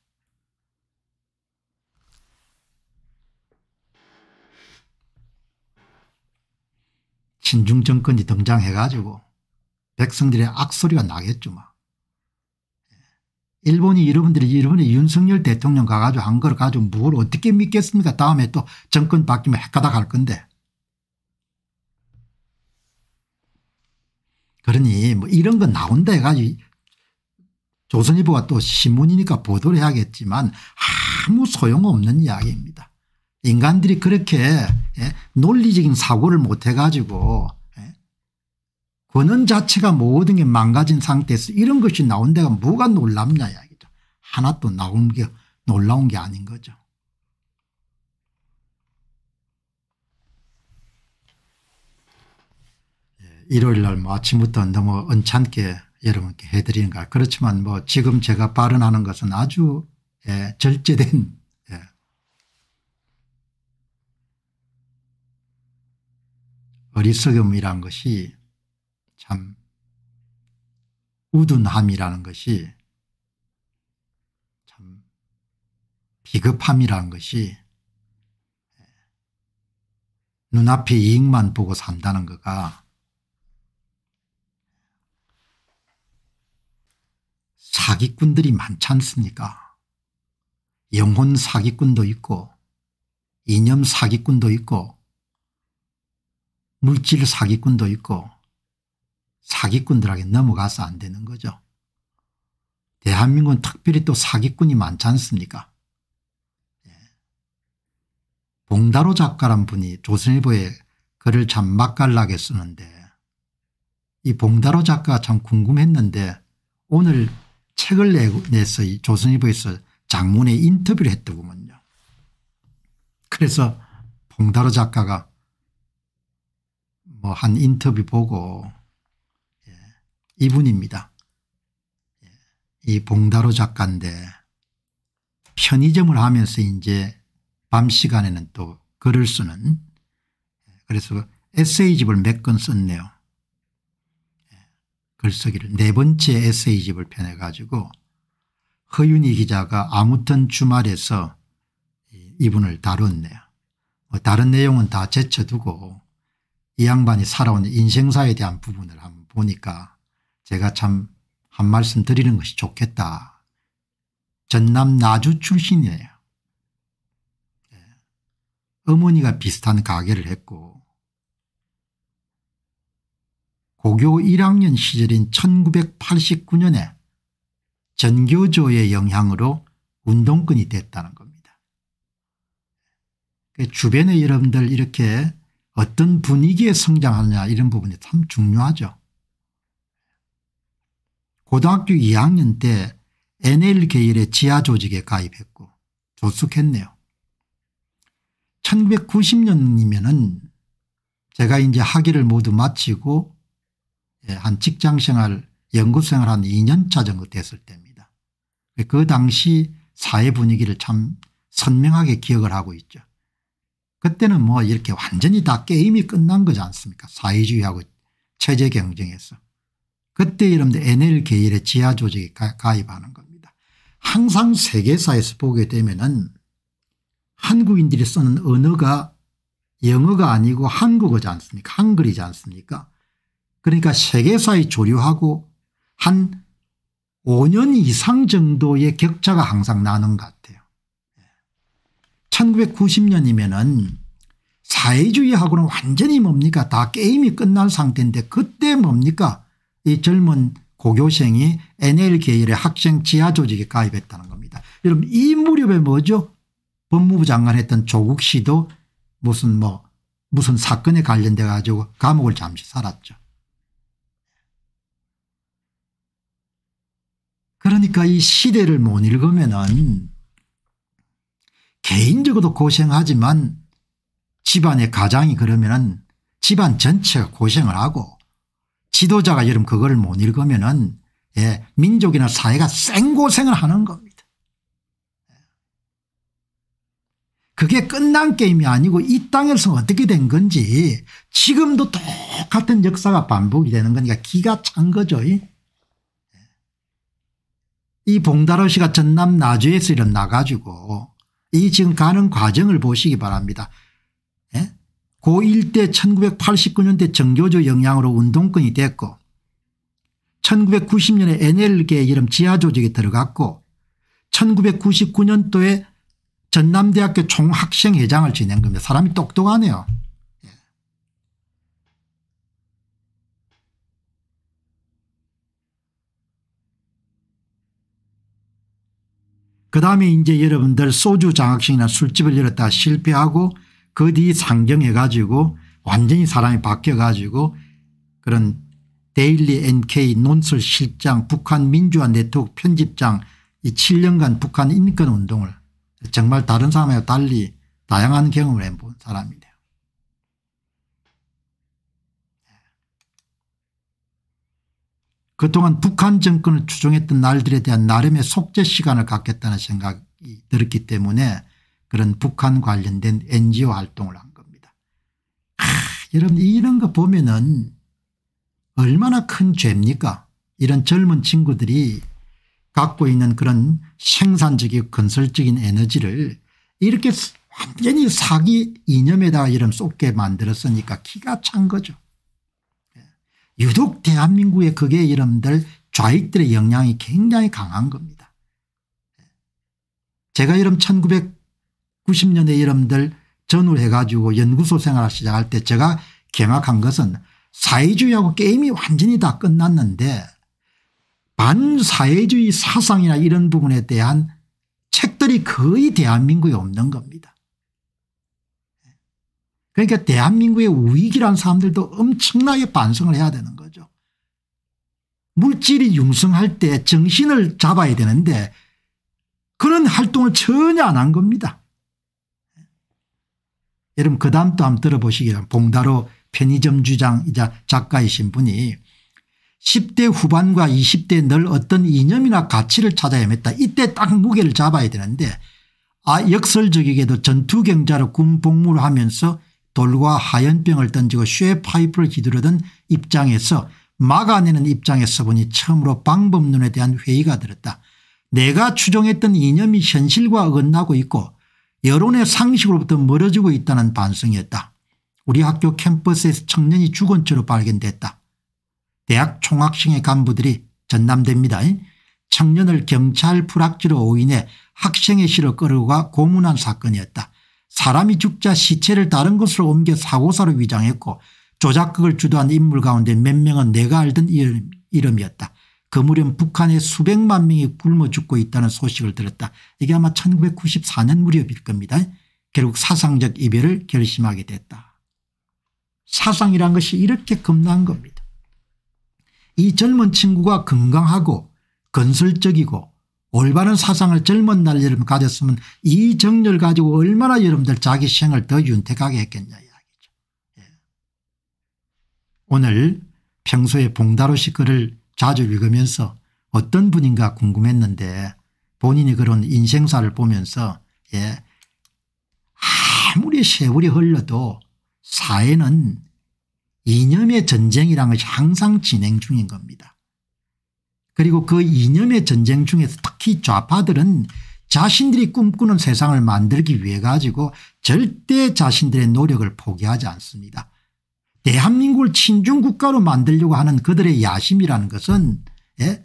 친중 정권이 등장해 가지고 백성들의 악소리가 나겠죠 막. 일본이 여러분들이 일본의 윤석열 대통령 가가지고 한 걸 가지고 뭘 어떻게 믿겠습니까 다음에 또 정권 바뀌면 헷가닥할 건데 그러니 뭐 이런 건 나온다 해가지고 조선일보가 또 신문이니까 보도를 해야겠지만 아무 소용없는 이야기입니다. 인간들이 그렇게 예, 논리적인 사고를 못해가지고 권한 자체가 모든 게 망가진 상태에서 이런 것이 나온 데가 뭐가 놀랍냐 이야기죠. 하나도 나온 게 놀라운 게 아닌 거죠. 예, 일요일 날뭐 아침부터 너무 언짢게 여러분께 해드리는가 그렇지만 뭐 지금 제가 발언하는 것은 아주 예, 절제된 예. 어리석음이란 것이 우둔함이라는 것이 참비겁함이라는 것이 눈앞에 이익만 보고 산다는 거가 사기꾼들이 많지 않습니까? 영혼 사기꾼도 있고 이념 사기꾼도 있고 물질 사기꾼도 있고 사기꾼들에게 넘어가서 안 되는 거죠. 대한민국은 특별히 또 사기꾼이 많지 않습니까 예. 봉다로 작가란 분이 조선일보에 글을 참 맛깔나게 쓰는데 이 봉다로 작가가 참 궁금했는데 오늘 책을 내서 이 조선일보에서 장문의 인터뷰를 했더구먼요. 그래서 봉다로 작가가 뭐 한 인터뷰 보고 이분입니다. 예, 이 봉다로 작가인데 편의점을 하면서 이제 밤 시간에는 또 글을 쓰는 예, 그래서 에세이집을 몇 권 썼네요. 예, 글쓰기를 네 번째 에세이집을 펴내가지고 허윤희 기자가 아무튼 주말에서 이분을 다뤘네요. 뭐 다른 내용은 다 제쳐두고 이 양반이 살아온 인생사에 대한 부분을 한번 보니까 제가 참 한 말씀 드리는 것이 좋겠다. 전남 나주 출신이에요. 예. 어머니가 비슷한 가게를 했고 고교 1학년 시절인 1989년에 전교조의 영향으로 운동권이 됐다는 겁니다. 그 주변의 여러분들 이렇게 어떤 분위기에 성장하느냐 이런 부분이 참 중요하죠. 고등학교 2학년 때 NL 계열의 지하 조직에 가입했고 조숙했네요. 1990년이면은 제가 이제 학위를 모두 마치고 예, 한 직장생활 연구생활 한 2년차 정도 됐을 때입니다. 그 당시 사회 분위기를 참 선명하게 기억을 하고 있죠. 그때는 뭐 이렇게 완전히 다 게임이 끝난 거지 않습니까 사회주의하고 체제 경쟁에서. 그때 여러분들 NL계열의 지하조직에 가입하는 겁니다. 항상 세계사에서 보게 되면은 한국인들이 쓰는 언어가 영어가 아니고 한국어지 않습니까 한글이지 않습니까 그러니까 세계사에 조류하고 한 5년 이상 정도의 격차가 항상 나는 것 같아요. 1990년이면은 사회주의하고는 완전히 뭡니까 다 게임이 끝난 상태인데 그때 뭡니까 이 젊은 고교생이 NL 계열의 학생 지하 조직에 가입했다는 겁니다. 여러분 이 무렵에 뭐죠? 법무부 장관 했던 조국 씨도 무슨 뭐 무슨 사건에 관련돼 가지고 감옥을 잠시 살았죠. 그러니까 이 시대를 못 읽으면은 개인적으로도 고생하지만 집안의 가장이 그러면은 집안 전체가 고생을 하고 지도자가 여러분 그걸 못 읽으면은 예, 민족이나 사회가 생고생을 하는 겁니다. 그게 끝난 게임이 아니고 이 땅에서 어떻게 된 건지 지금도 똑같은 역사가 반복이 되는 거니까 기가 찬 거죠. 이 봉다로 씨가 전남 나주에서 일어나가지고 이 지금 가는 과정을 보시기 바랍니다. 고1 때 1989년대 정교조 영향으로 운동권이 됐고 1990년에 NL계 이름 지하조직에 들어갔고 1999년도에 전남대학교 총학생회장을 지낸 겁니다. 사람이 똑똑하네요. 예. 그 다음에 이제 여러분들 소주 장학식이나 술집을 열었다 실패하고 그뒤상경해 가지고 완전히 사람이 바뀌어 가지고 그런 데일리 NK 논설 실장 북한 민주화 네트워크 편집장 이 7년간 북한 인권운동을 정말 다른 사람과 달리 다양한 경험을 해본 사람이네요. 예. 그동안 북한 정권을 추종했던 날들에 대한 나름의 속죄 시간을 갖겠다는 생각이 들었기 때문에 그런 북한 관련된 NGO 활동을 한 겁니다. 아, 여러분 이런 거 보면은 얼마나 큰 죄입니까 이런 젊은 친구들이 갖고 있는 그런 생산적이고 건설적인 에너지를 이렇게 완전히 사기 이념에다가 이름 쏟게 만들었으니까 기가 찬 거죠. 예. 유독 대한민국의 그게 이름들 좌익들의 영향이 굉장히 강한 겁니다. 예. 제가 이름 1 90년대 여러분들 전후해 가지고 연구소 생활 을 시작할 때 제가 경악한 것은 사회주의하고 게임이 완전히 다 끝났는데 반사회주의 사상이나 이런 부분에 대한 책들이 거의 대한민국에 없는 겁니다. 그러니까 대한민국의 우익이란 사람들도 엄청나게 반성을 해야 되는 거죠. 물질이 융성할 때 정신을 잡아야 되는데 그런 활동을 전혀 안 한 겁니다. 여러분 그 다음 또 한번 들어보시기 바랍니다. 봉다로 편의점 주장이자 작가이신 분이 10대 후반과 2 0대늘 어떤 이념이나 가치를 찾아 헤맸다. 이때 딱 무게를 잡아야 되는데 아 역설적이게도 전투경자로 군 복무를 하면서 돌과 하연병을 던지고 쇠 파이프를 휘두르던 입장에서 막아내는 입장에서 보니 처음으로 방법론에 대한 회의가 들었다. 내가 추종했던 이념이 현실과 어긋나고 있고 여론의 상식으로부터 멀어지고 있다는 반성이었다. 우리 학교 캠퍼스에서 청년이 죽은 채로 발견됐다. 대학 총학생회 간부들이 전남대입니다. 청년을 경찰 불확지로 오인해 학생의 실로 끌어가 고문한 사건이었다. 사람이 죽자 시체를 다른 곳으로 옮겨 사고사로 위장했고 조작극을 주도한 인물 가운데 몇 명은 내가 알던 이름이었다. 그 무렵 북한에 수백만 명이 굶어 죽고 있다는 소식을 들었다. 이게 아마 1994년 무렵일 겁니다. 결국 사상적 이별을 결심하게 됐다. 사상이란 것이 이렇게 겁난 겁니다. 이 젊은 친구가 건강하고 건설적이고 올바른 사상을 젊은 날여러 가졌으면 이 정열 가지고 얼마나 여러분들 자기 생을 더 윤택하게 했겠냐 이야기죠. 예. 오늘 평소에 봉다로시 글을 자주 읽으면서 어떤 분인가 궁금했는데 본인이 그런 인생사를 보면서 예 아무리 세월이 흘러도 사회는 이념의 전쟁이란 것이 항상 진행 중인 겁니다. 그리고 그 이념의 전쟁 중에서 특히 좌파들은 자신들이 꿈꾸는 세상을 만들기 위해 가지고 절대 자신들의 노력을 포기하지 않습니다. 대한민국을 친중국가로 만들려고 하는 그들의 야심이라는 것은 예?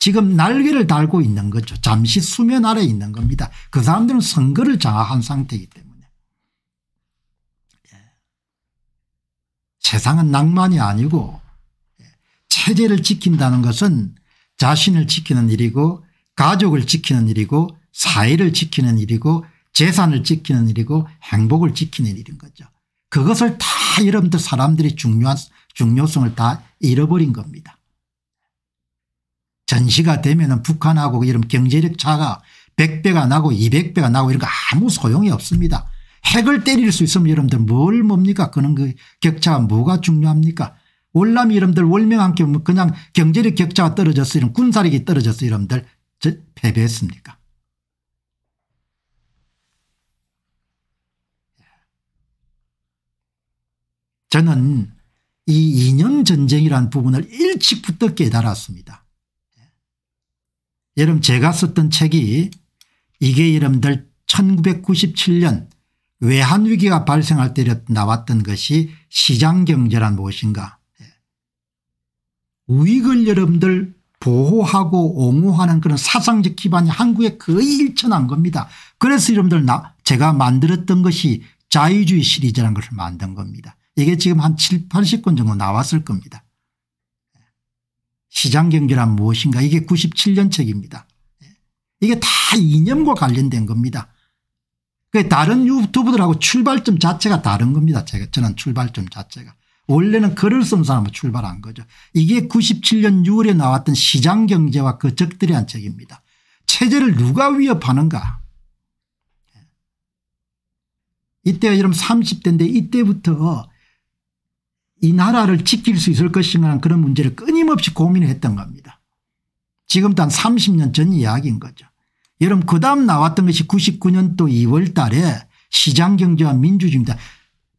지금 날개를 달고 있는 거죠. 잠시 수면 아래 있는 겁니다. 그 사람들은 선거를 장악한 상태이기 때문에. 예. 세상은 낭만이 아니고 예. 체제를 지킨다는 것은 자신을 지키는 일이고 가족을 지키는 일이고 사회를 지키는 일이고 재산을 지키는 일이고 행복을 지키는 일인 거죠. 그것을 다 여러분들 사람들이 중요한 중요성을 다 잃어버린 겁니다. 전시가 되면 북한하고 이런 경제력 차가 100배가 나고 200배가 나고 이런 거 아무 소용이 없습니다. 핵을 때릴 수 있으면 여러분들 뭘 뭡니까 그런 그 격차가 뭐가 중요합니까 월남 여러분들 월명한 경 뭐 그냥 경제력 격차가 떨어졌어 이 군사력이 떨어졌어 여러분들 패배했습니까 저는 이 이념 전쟁이라는 부분을 일찍부터 깨달았습니다. 여러분 제가 썼던 책이 이게 여러분들 1997년 외환위기가 발생할 때 나왔던 것이 시장경제란 무엇인가 우익을 여러분들 보호하고 옹호하는 그런 사상적 기반이 한국에 거의 일천한 겁니다. 그래서 여러분들 나 제가 만들었던 것이 자유주의 시리즈라는 것을 만든 겁니다. 이게 지금 한 7, 8 0건 정도 나왔을 겁니다. 시장 경제란 무엇인가 이게 97년 책입니다. 이게 다 이념과 관련된 겁니다. 다른 유튜브들하고 출발점 자체가 다른 겁니다. 제가 저는 출발점 자체가. 원래는 글을 쓴 사람은 출발한 거죠. 이게 97년 6월에 나왔던 시장경제와 그 적들이 한 책입니다. 체제를 누가 위협하는가. 이때가 이러면 30대인데 이때부터 이 나라를 지킬 수 있을 것인가 그런 문제를 끊임없이 고민을 했던 겁니다. 지금도 한 30년 전 이야기인 거죠. 여러분 그 다음 나왔던 것이 99년도 2월 달에 시장경제와 민주주의입니다.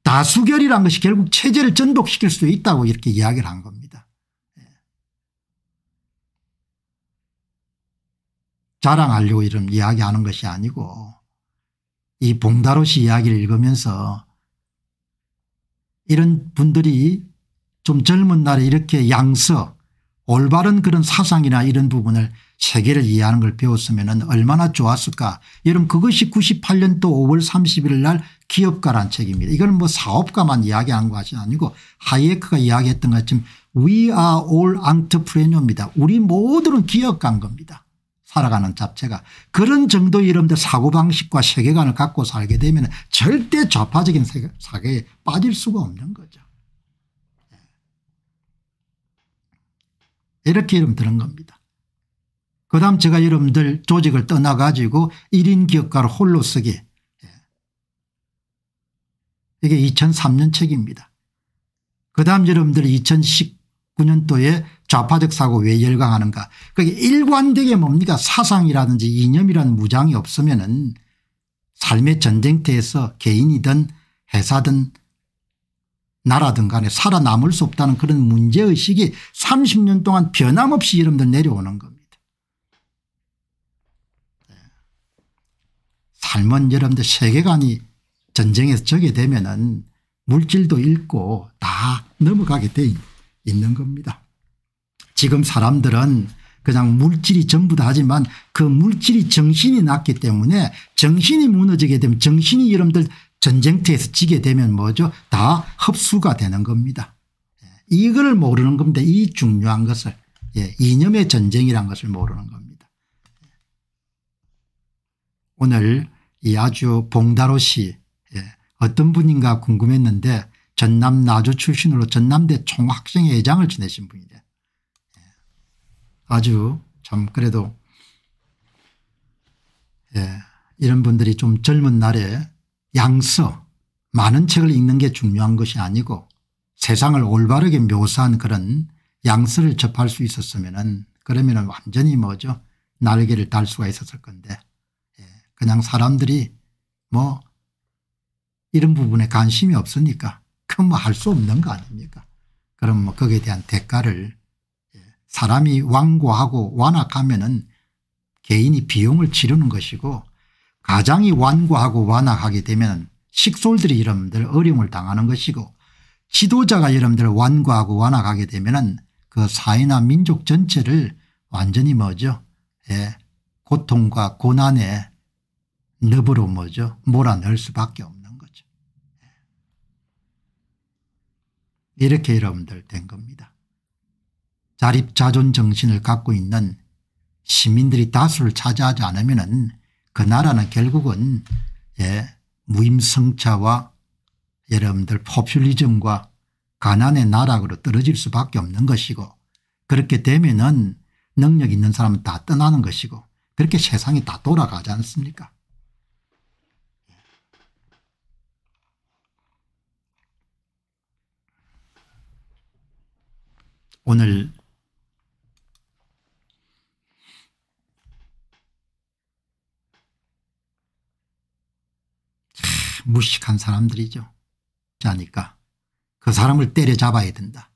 다수결이란 것이 결국 체제를 전복시킬 수 있다고 이렇게 이야기를 한 겁니다. 예. 자랑하려고 이런 이야기하는 것이 아니고 이 봉다로시 이야기를 읽으면서 이런 분들이 좀 젊은 날에 이렇게 양서 올바른 그런 사상이나 이런 부분을 세계를 이해하는 걸 배웠으면 얼마나 좋았을까 여러분 그것이 98년도 5월 30일 날 기업가란 책입니다. 이건 뭐 사업가만 이야기한 것이 아니고 하이에크가 이야기했던 것처럼 We are all entrepreneur입니다. 우리 모두는 기업가인 겁니다. 살아가는 잡채가 그런 정도의 이름들 사고방식과 세계관을 갖고 살게 되면 절대 좌파적인 사계에 빠질 수가 없는 거죠. 예. 이렇게 이름 드는 겁니다. 그 다음 제가 여러분들 조직을 떠나가지고 1인 기업가를 홀로 쓰기 예. 이게 2003년 책입니다. 그 다음 여러분들 2019년도에 좌파적 사고 왜 열광하는가 그게 일관되게 뭡니까 사상이라든지 이념이라 무장이 없으면 은 삶의 전쟁터에서 개인이든 회사든 나라든 간에 살아남을 수 없다는 그런 문제의식이 30년 동안 변함없이 여러분들 내려오는 겁니다. 네. 삶은 여러분들 세계관이 전쟁에서 적게 되면 은 물질도 잃고 다 넘어가게 돼 있는 겁니다. 지금 사람들은 그냥 물질이 전부다 하지만 그 물질이 정신이 났기 때문에 정신이 무너지게 되면 정신이 여러분들 전쟁터에서 지게 되면 뭐죠 다 흡수가 되는 겁니다. 예, 이걸 모르는 겁니다. 이 중요한 것을 예, 이념의 전쟁이란 것을 모르는 겁니다. 예. 오늘 이 아주 봉다로시 예, 어떤 분인가 궁금했는데 전남 나주 출신으로 전남대 총학생회장을 지내신 분이래 아주 참 그래도 예, 이런 분들이 좀 젊은 날에 양서 많은 책을 읽는 게 중요한 것이 아니고 세상을 올바르게 묘사한 그런 양서를 접할 수 있었으면 은 그러면 은 완전히 뭐죠 날개를 달 수가 있었을 건데 예, 그냥 사람들이 뭐 이런 부분에 관심이 없으니까 그건 뭐 할 수 없는 거 아닙니까 그럼 뭐 거기에 대한 대가를 사람이 완고하고 완악하면 은 개인이 비용을 치르는 것이고 가장이 완고하고 완악하게 되면 식솔들이 여러분들 어려움을 당하는 것이고 지도자가 여러분들 완고하고 완악하게 되면 은그 사회나 민족 전체를 완전히 뭐죠 예. 고통과 고난의 너으로 뭐죠 몰아넣을 수밖에 없는 거죠. 예. 이렇게 여러분들 된 겁니다. 자립자존 정신을 갖고 있는 시민들이 다수를 차지하지 않으면 그 나라는 결국은 예, 무임승차와 여러분들 포퓰리즘과 가난의 나락으로 떨어질 수밖에 없는 것이고 그렇게 되면 은 능력 있는 사람은 다 떠나는 것이고 그렇게 세상이 다 돌아가지 않습니까 오늘 무식한 사람들이죠. 자니까 그러니까 그 사람을 때려잡아야 된다.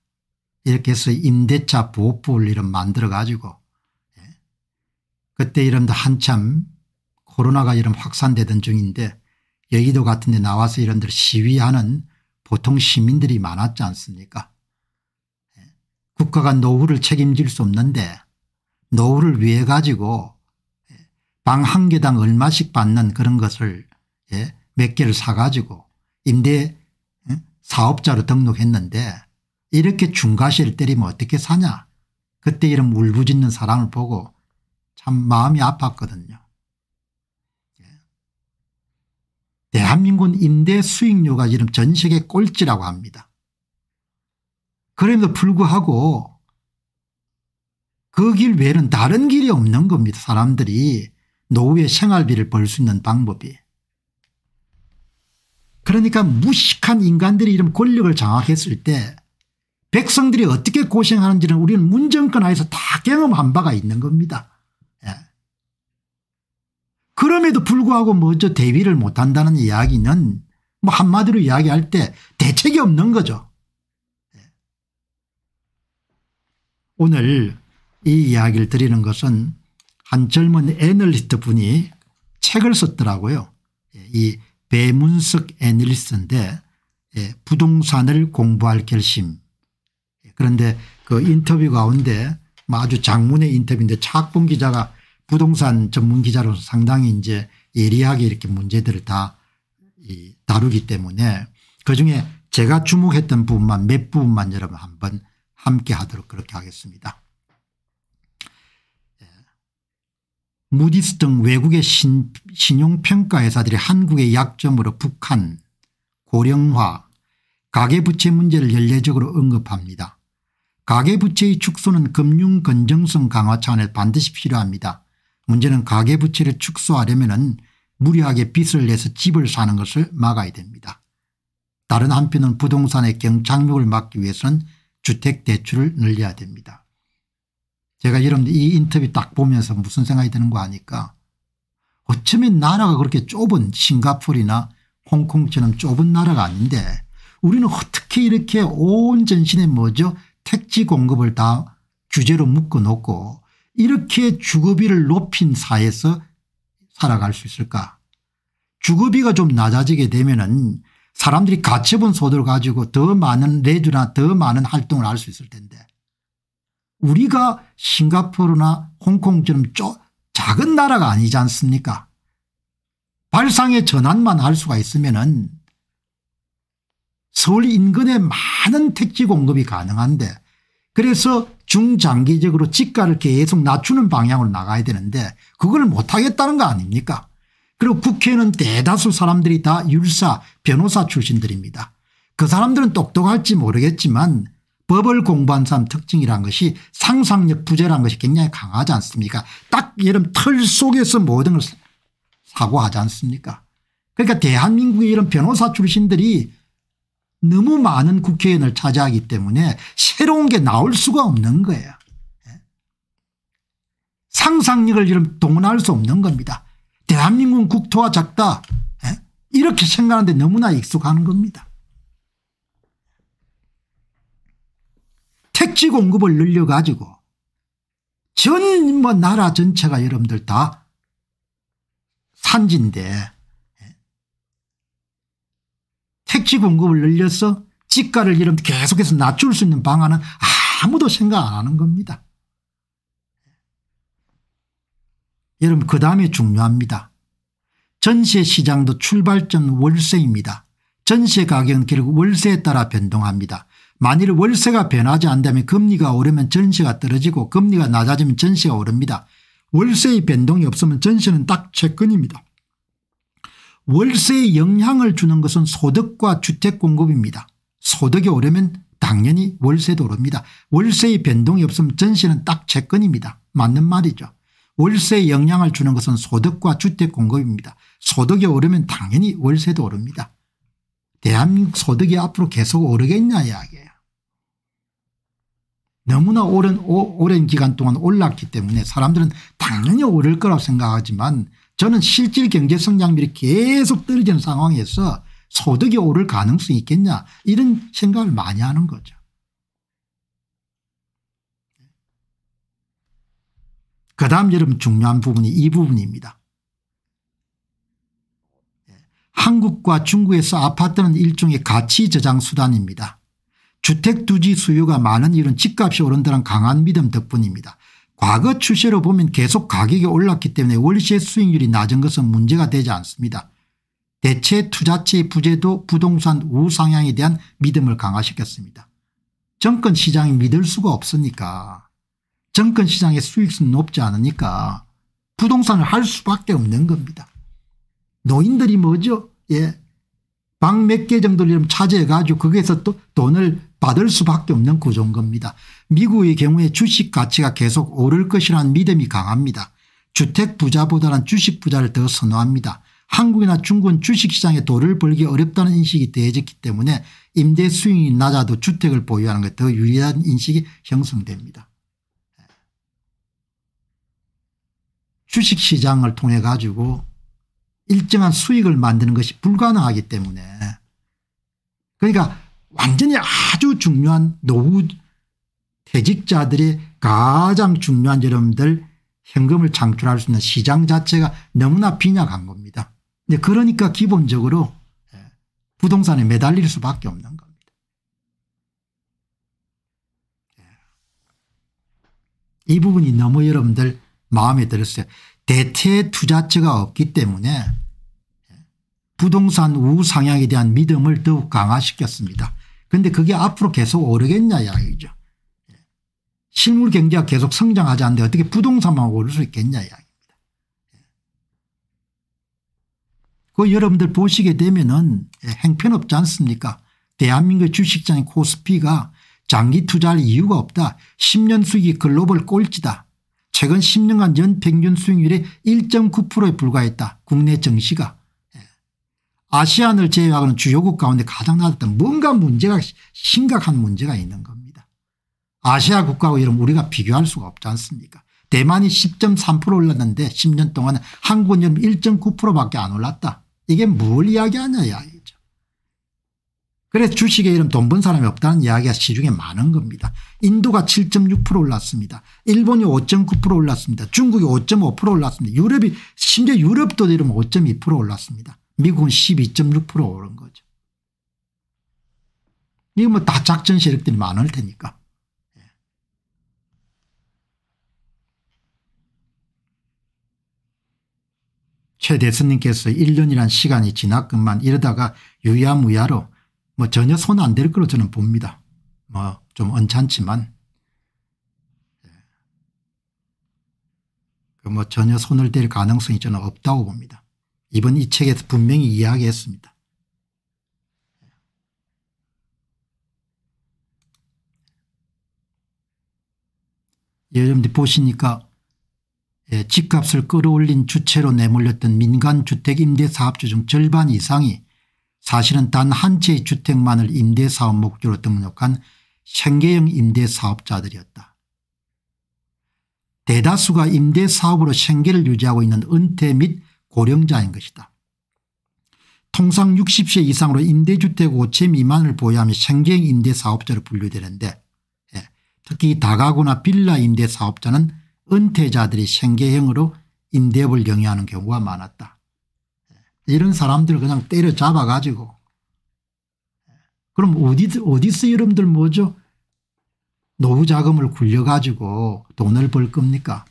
이렇게 해서 임대차 보호법을 이름 만들어 가지고 예. 그때 이름도 한참 코로나가 이름 확산되던 중인데 여의도 같은 데 나와서 이런들 시위하는 보통 시민들이 많았지 않습니까 예. 국가가 노후를 책임질 수 없는데 노후를 위해 가지고 예. 방한 개당 얼마씩 받는 그런 것을 예. 몇 개를 사가지고 임대 사업자로 등록했는데 이렇게 중과세를 때리면 어떻게 사냐 그때 이런 울부짖는 사람을 보고 참 마음이 아팠거든요. 예. 대한민국 임대 수익료가 지금 전 세계 꼴찌라고 합니다. 그럼에도 불구하고 그 길 외에는 다른 길이 없는 겁니다. 사람들이 노후의 생활비를 벌 수 있는 방법이. 그러니까 무식한 인간들이 이런 권력을 장악했을 때 백성들이 어떻게 고생하는지는 우리는 문정권 하에서 다 경험한 바가 있는 겁니다. 예. 그럼에도 불구하고 먼저 뭐 대비를 못한다는 이야기는 뭐 한마디로 이야기할 때 대책이 없는 거죠. 예. 오늘 이 이야기를 드리는 것은 한 젊은 애널리스트 분이 책을 썼더라고요. 예, 이 배문석 애널리스트인데 예, 부동산을 공부할 결심 예, 그런데 그 인터뷰 가운데 뭐 아주 장문의 인터뷰인데 차학봉 기자가 부동산 전문 기자로서 상당히 이제 예리하게 이렇게 문제들을 다이 다루기 때문에 그중에 제가 주목했던 부분만 몇 부분만 여러분 한번 함께 하도록 그렇게 하겠습니다. 무디스 등 외국의 신, 용평가회사들이 한국의 약점으로 북한, 고령화, 가계부채 문제를 연례적으로 언급합니다. 가계부채의 축소는 금융건정성 강화 차원에 반드시 필요합니다. 문제는 가계부채를 축소하려면 무리하게 빚을 내서 집을 사는 것을 막아야 됩니다. 다른 한편은 부동산의 경착륙을 막기 위해서는 주택대출을 늘려야 됩니다. 제가 여러분들 이 인터뷰 딱 보면서 무슨 생각이 드는 거 아니까 어쩌면 나라가 그렇게 좁은 싱가폴이나 홍콩처럼 좁은 나라가 아닌데 우리는 어떻게 이렇게 온 전신에 뭐죠 택지 공급을 다 규제로 묶어놓고 이렇게 주거비를 높인 사회에서 살아갈 수 있을까 주거비가 좀 낮아지게 되면 은 사람들이 가처분 소득을 가지고 더 많은 레주나 더 많은 활동을 할 수 있을 텐데 우리가 싱가포르나 홍콩처럼 쪼, 작은 나라가 아니지 않습니까 발상의 전환만 할 수가 있으면 은 서울 인근에 많은 택지 공급이 가능한데 그래서 중장기적으로 집가를 계속 낮추는 방향으로 나가야 되는데 그걸 못하겠다는 거 아닙니까 그리고 국회는 대다수 사람들이 다 율사 변호사 출신들입니다. 그 사람들은 똑똑할지 모르겠지만 법을 공부한 사람 특징이란 것이 상상력 부재란 것이 굉장히 강하지 않습니까 딱 이런 털 속에서 모든 걸 사고하지 않습니까 그러니까 대한민국의 이런 변호사 출신들이 너무 많은 국회의원을 차지하기 때문에 새로운 게 나올 수가 없는 거예요. 예? 상상력을 이런 동원할 수 없는 겁니다. 대한민국 국토가 작다. 예? 이렇게 생각하는데 너무나 익숙한 겁니다. 택지 공급을 늘려가지고 전 뭐 나라 전체가 여러분들 다 산지인데 예. 택지 공급을 늘려서 집가를 이름 계속해서 낮출 수 있는 방안은 아무도 생각 안 하는 겁니다. 예. 여러분 그 다음에 중요합니다. 전세 시장도 출발점 월세입니다. 전세 가격은 결국 월세에 따라 변동합니다. 만일 월세가 변하지 않다면 금리가 오르면 전세가 떨어지고 금리가 낮아지면 전세가 오릅니다. 월세의 변동이 없으면 전세는 딱 채권입니다. 월세에 영향을 주는 것은 소득과 주택 공급입니다. 소득이 오르면 당연히 월세도 오릅니다. 월세의 변동이 없으면 전세는 딱 채권입니다. 맞는 말이죠. 월세에 영향을 주는 것은 소득과 주택 공급입니다. 소득이 오르면 당연히 월세도 오릅니다. 대한민국 소득이 앞으로 계속 오르겠냐 이야기 너무나 오랜 오, 오랜 기간 동안 올랐기 때문에 사람들은 당연히 오를 거라고 생각하지만 저는 실질 경제 성장률이 계속 떨어지는 상황에서 소득이 오를 가능성이 있겠냐 이런 생각을 많이 하는 거죠. 그 다음 여러분 중요한 부분이 이 부분입니다. 한국과 중국에서 아파트는 일종의 가치 저장 수단입니다. 주택 두지 수요가 많은 이런 집값이 오른다는 강한 믿음 덕분입니다. 과거 추세로 보면 계속 가격이 올랐기 때문에 월세 수익률이 낮은 것은 문제가 되지 않습니다. 대체 투자체 부재도 부동산 우상향에 대한 믿음을 강화시켰습니다. 정권 시장이 믿을 수가 없으니까 정권 시장의 수익수는 높지 않으니까 부동산을 할 수밖에 없는 겁니다. 노인들이 뭐죠? 예, 방몇개 정도를 차지해가지고 거기에서 또 돈을 받을 수밖에 없는 구조인 겁니다. 미국의 경우에 주식 가치가 계속 오를 것이라는 믿음이 강합니다. 주택 부자보다는 주식 부자를 더 선호합니다. 한국이나 중국은 주식시장에 돈을 벌기 어렵다는 인식이 대해졌기 때문에 임대 수익이 낮아도 주택을 보유하는 것더 유리한 인식이 형성됩니다. 주식시장을 통해 가지고 일정한 수익을 만드는 것이 불가능하기 때문에 그러니까 완전히 아주 중요한 노후 퇴직자들이 가장 중요한 여러분들 현금을 창출할 수 있는 시장 자체가 너무나 빈약한 겁니다. 근데 그러니까 기본적으로 예, 부동산에 매달릴 수밖에 없는 겁니다. 예. 이 부분이 너무 여러분들 마음에 들었어요. 대체 투자처가 없기 때문에 부동산 우상향에 대한 믿음을 더욱 강화시켰습니다. 그런데 그게 앞으로 계속 오르겠냐 이야기죠. 실물 경제가 계속 성장하지 않는데 어떻게 부동산만 오를 수 있겠냐 이야기입니다. 그 여러분들 보시게 되면은 행편없지 않습니까? 대한민국 주식장인 코스피가 장기 투자할 이유가 없다. 10년 수익이 글로벌 꼴찌다. 최근 10년간 연 평균 수익률이 1.9%에 불과했다. 국내 정시가. 예. 아시안을 제외하고는 주요국 가운데 가장 낮았던 뭔가 문제가 심각한 문제가 있는 겁니다. 아시아 국가와고 이런 우리가 비교할 수가 없지 않습니까 대만이 10.3% 올랐는데 10년 동안 한국은 1.9% 밖에 안 올랐다. 이게 뭘 이야기하냐 야 그래서 주식에 이름 돈번 사람이 없다는 이야기가 시중에 많은 겁니다. 인도가 7.6% 올랐습니다. 일본이 5.9% 올랐습니다. 중국이 5.5% 올랐습니다. 유럽이 심지어 유럽도 이름 5.2% 올랐습니다. 미국은 12.6% 오른 거죠. 이거 뭐 다 작전 세력들이 많을 테니까. 최 대선님께서 1년이란 시간이 지났건만 이러다가 유야무야로 뭐 전혀 손안댈 거로 저는 봅니다. 뭐좀 언짢지만 예. 그 뭐 전혀 손을 댈 가능성이 저는 없다고 봅니다. 이번 이 책에서 분명히 이야기했습니다. 예. 여러분들 보시니까 예, 집값을 끌어올린 주체로 내몰렸던 민간주택임대사업주 중 절반 이상이 사실은 단 한 채의 주택만을 임대사업 목적으로 등록한 생계형 임대사업자들이었다. 대다수가 임대사업으로 생계를 유지하고 있는 은퇴 및 고령자인 것이다. 통상 60세 이상으로 임대주택 5채 미만을 보유하며 생계형 임대사업자로 분류되는데 예, 특히 다가구나 빌라 임대사업자는 은퇴자들이 생계형으로 임대업을 영위하는 경우가 많았다. 이런 사람들 그냥 때려잡아가지고 그럼 어디, 어디서 이름들 뭐죠? 노후 자금을 굴려가지고 돈을 벌 겁니까?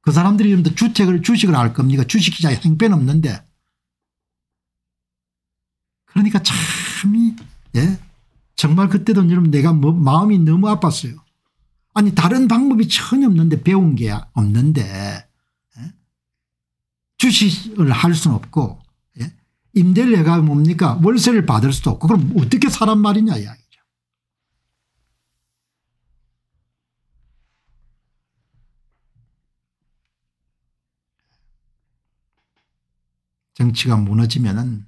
그 사람들이 여러분 주택을, 주식을 할 겁니까? 주식 시장에 행변 없는데. 그러니까 참이, 예? 정말 그때도 여러분 내가 뭐 마음이 너무 아팠어요. 아니, 다른 방법이 전혀 없는데 배운 게 없는데 주식을 할 수는 없고 예? 임대를 해가 뭡니까 월세를 받을 수도 없고 그럼 어떻게 사람 말이냐 이야기죠. 정치가 무너지면은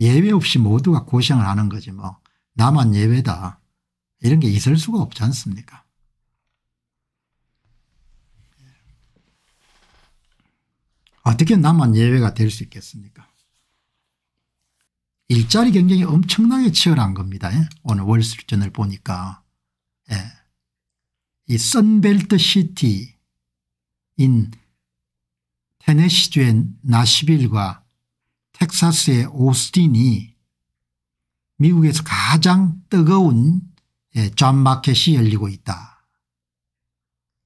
예외 없이 모두가 고생을 하는 거지 뭐 나만 예외다 이런 게 있을 수가 없지 않습니까 어떻게 나만 예외가 될 수 있겠습니까 일자리 경쟁이 엄청나게 치열한 겁니다. 예? 오늘 월스트리트저널 보니까 예. 이 선벨트 시티인 테네시주의 나시빌과 텍사스의 오스틴이 미국에서 가장 뜨거운 예, 마켓이 열리고 있다.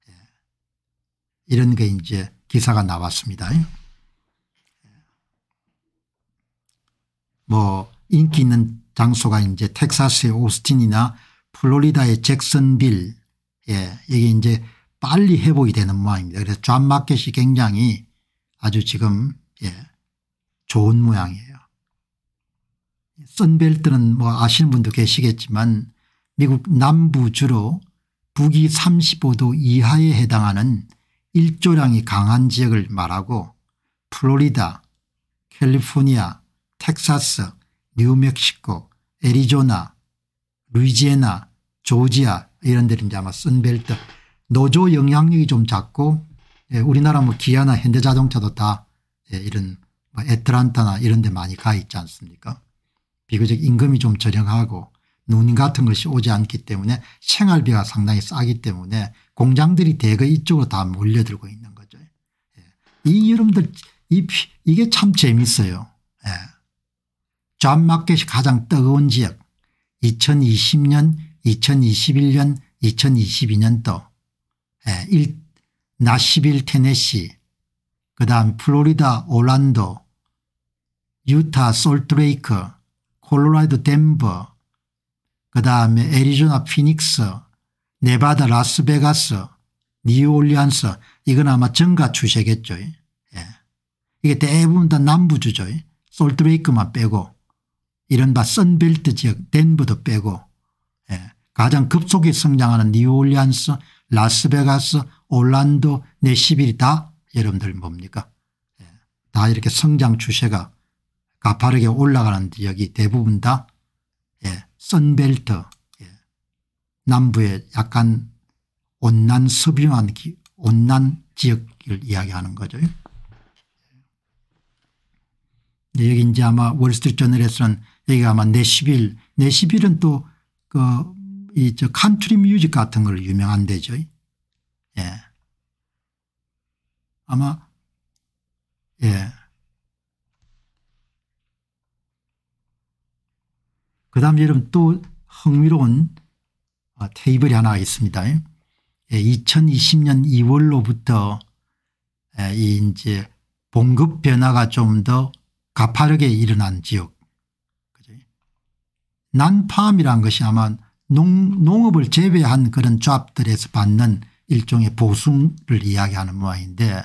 예. 이런 게 이제 기사가 나왔습니다. 예. 뭐 인기 있는 장소가 이제 텍사스의 오스틴이나 플로리다의 잭슨빌 예, 이게 이제 빨리 회복이 되는 모양입니다. 그래서 존 마켓이 굉장히 아주 지금 예, 좋은 모양이에요. 선벨트는 뭐 아시는 분도 계시겠지만 미국 남부 주로 북위 35도 이하에 해당하는 일조량이 강한 지역을 말하고 플로리다, 캘리포니아, 텍사스, 뉴멕시코, 애리조나, 루이지애나, 조지아 이런 데를 이제 아마 쓴벨트 노조 영향력이 좀 작고 예, 우리나라 뭐 기아나 현대자동차도 다 예, 이런 뭐 애틀란타나 이런 데 많이 가 있지 않습니까 비교적 임금이 좀 저렴하고 눈 같은 것이 오지 않기 때문에 생활비가 상당히 싸기 때문에 공장들이 대거 이쪽으로 다 몰려들고 있는 거죠. 예. 이 여러분들 이, 이게 참 재밌어요. 예. 잡마켓이 가장 뜨거운 지역 2020년 2021년 2022년도 예. 일, 나시빌 테네시 그다음 플로리다 올란도 유타 솔트레이크 콜로라이도 덴버 그다음에 애리조나 피닉스 네바다 라스베가스 뉴올리안스 이건 아마 정가 추세겠죠. 예. 이게 대부분 다 남부주죠. 예. 솔트베이크만 빼고 이른바 선벨트 지역 덴버도 빼고 예. 가장 급속히 성장하는 뉴올리안스 라스베가스 올란도 네시빌이 다 여러분들 뭡니까 예. 다 이렇게 성장 추세가 가파르게 올라가는 지역이 대부분 다 선벨트 예. 남부의 약간 온난 섭유한 온난 지역을 이야기하는 거죠. 예. 여기 이제 아마 월스트리트저널에서는 여기 아마 내시빌 내시빌은 또 그 이 저 칸트리 뮤직 같은 걸 유명한 데죠. 예. 아마 예. 그다음 여러분 또 흥미로운 아, 테이블이 하나 있습니다. 2020년 예, 2월로부터 예, 이 이제 봉급 변화가 좀 더 가파르게 일어난 지역. 난팜이란 것이 아마 농, 농업을 재배한 그런 조합들에서 받는 일종의 보수를 이야기하는 모양인데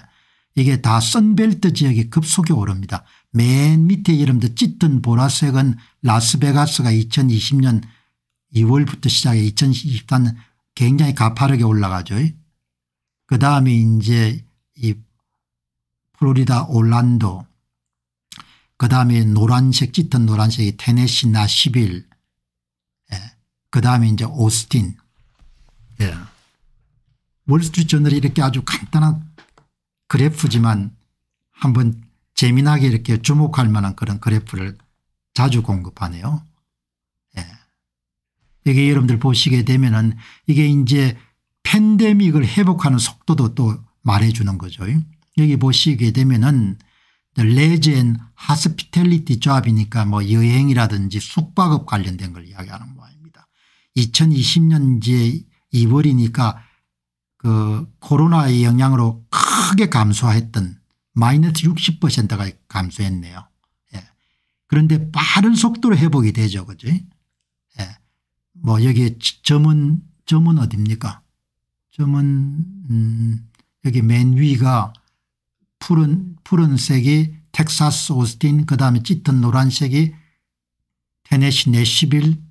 이게 다 선벨트 지역이 급속히 오릅니다. 맨 밑에 이름도 들 짙은 보라색은 라스베가스가 2020년 2월부터 시작해 2023년 굉장히 가파르게 올라가죠. 그 다음에 이제 이 플로리다 올란도 그 다음에 노란색 짙은 노란색이 테네시 나시빌 예. 그 다음에 이제 오스틴 예. 월스트리트저널이 이렇게 아주 간단한 그래프지만 한번 재미나게 이렇게 주목할 만한 그런 그래프를 자주 공급하네요. 예. 여기 여러분들 보시게 되면 은 이게 이제 팬데믹을 회복하는 속도도 또 말해주는 거죠. 여기 보시게 되면은 레젠 하스피텔리티 조합이니까 뭐 여행이라든지 숙박업 관련된 걸 이야기하는 모양입니다. 2020년제 2월이니까 그 코로나의 영향으로 크게 감소했던 마이너스 60%가 감소했네요. 예. 그런데 빠른 속도로 회복이 되죠. 그죠? 예. 뭐 여기 점은, 점은 어딥니까? 점은, 음, 여기 맨 위가 푸른, 푸른색이 텍사스 오스틴, 그 다음에 짙은 노란색이 테네시 네시빌,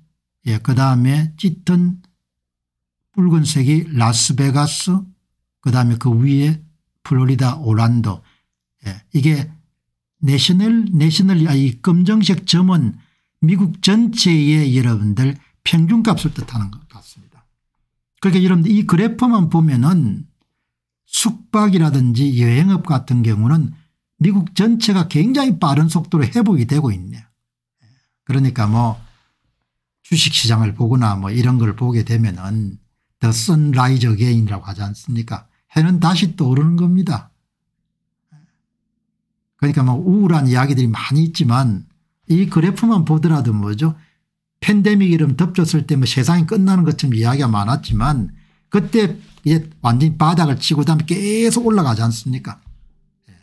예, 그 다음에 짙은 붉은색이 라스베가스, 그 다음에 그 위에 플로리다 오란도 예, 이게 내셔널 내셔널 이 검정색 점은 미국 전체의 여러분들 평균값을 뜻하는 것 같습니다. 그러니까 여러분들 이 그래프만 보면은 숙박이라든지 여행업 같은 경우는 미국 전체가 굉장히 빠른 속도로 회복이 되고 있네요. 예, 그러니까 뭐 주식시장을 보거나 뭐 이런 걸 보게 되면은 더 선라이저 게인이라고 하지 않습니까 해는 다시 떠오르는 겁니다. 그러니까 뭐 우울한 이야기들이 많이 있지만 이 그래프만 보더라도 뭐죠 팬데믹 이름 덮쳤을 때 뭐 세상이 끝나는 것처럼 이야기가 많았지만 그때 이제 완전히 바닥을 치고 다음에 계속 올라가지 않습니까 예.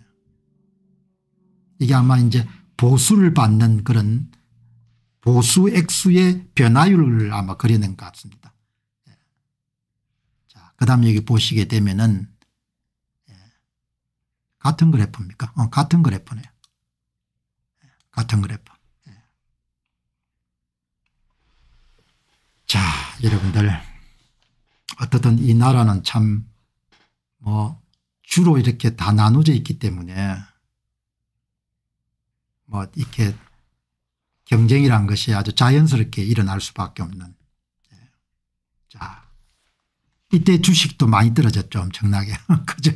이게 아마 이제 보수를 받는 그런 보수 액수의 변화율을 아마 그리는 것 같습니다. 예. 자, 그 다음에 여기 보시게 되면은 같은 그래프입니까? 어, 같은 그래프네요. 같은 그래프. 예. 자, 여러분들. 어떻든 이 나라는 참, 뭐, 주로 이렇게 다나누져 있기 때문에, 뭐, 이렇게 경쟁이란 것이 아주 자연스럽게 일어날 수밖에 없는. 예. 자, 이때 주식도 많이 떨어졌죠. 엄청나게. [laughs] 그죠?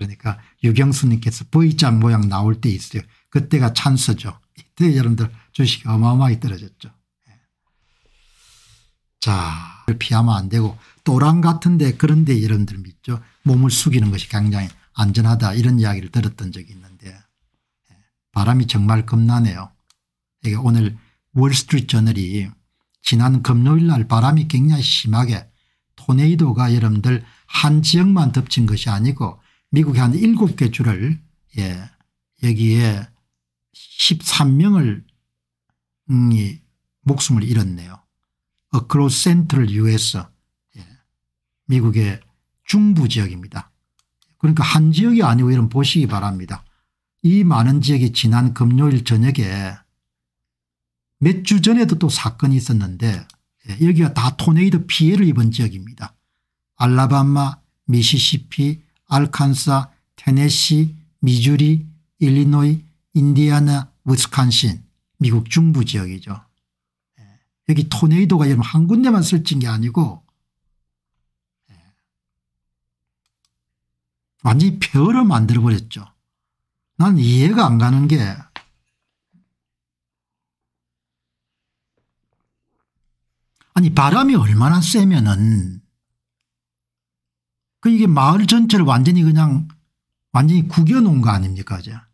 그러니까 유경수님께서 V자 모양 나올 때 있어요. 그때가 찬스죠. 이때 여러분들 주식이 어마어마하게 떨어졌죠. 예. 자 피하면 안 되고 또랑 같은데 그런데 여러분들 믿죠. 몸을 숙이는 것이 굉장히 안전하다 이런 이야기를 들었던 적이 있는데 예. 바람이 정말 겁나네요. 이게 오늘 월스트리트 저널이 지난 금요일 날 바람이 굉장히 심하게 토네이도가 여러분들 한 지역만 덮친 것이 아니고 미국의 한 7개 주를 예 여기에 13명을 음, 이 목숨을 잃었네요. Across Central US 예. 미국의 중부 지역입니다. 그러니까 한 지역이 아니고 이런 보시기 바랍니다. 이 많은 지역이 지난 금요일 저녁에 몇 주 전에도 또 사건이 있었는데 예. 여기가 다 토네이도 피해를 입은 지역입니다. 알라바마 미시시피 알칸사, 테네시, 미주리, 일리노이, 인디아나, 위스칸신 미국 중부 지역이죠. 예. 여기 토네이도가 여러분 한 군데만 설친 게 아니고 예. 완전히 별을 만들어버렸죠. 난 이해가 안 가는 게 아니 바람이 얼마나 세면은 그 이게 마을 전체를 완전히 그냥 완전히 구겨 놓은 거 아닙니까 이제. 야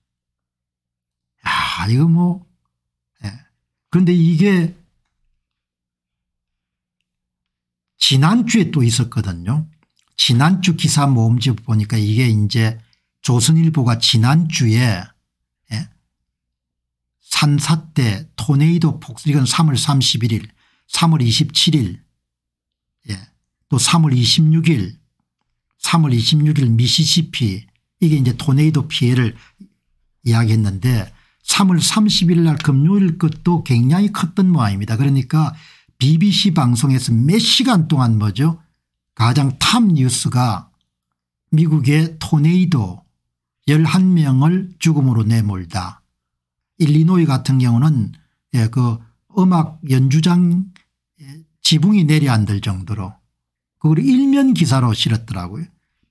이거 뭐 예. 그런데 이게 지난주에 또 있었거든요. 지난주 기사 모음지 보니까 이게 이제 조선일보가 지난주에 예? 산사 태 토네이도 폭 이건 3월 31일 3월 27일 예. 또 3월 26일 3월 26일 미시시피 이게 이제 토네이도 피해를 이야기했는데 3월 30일 날 금요일 것도 굉장히 컸던 모양입니다. 그러니까 BBC 방송에서 몇 시간 동안 뭐죠 가장 탑 뉴스가 미국의 토네이도 11명을 죽음으로 내몰다. 일리노이 같은 경우는 예, 그 음악 연주장 예, 지붕이 내려앉을 정도로 그걸 일면 기사로 실었더라고요.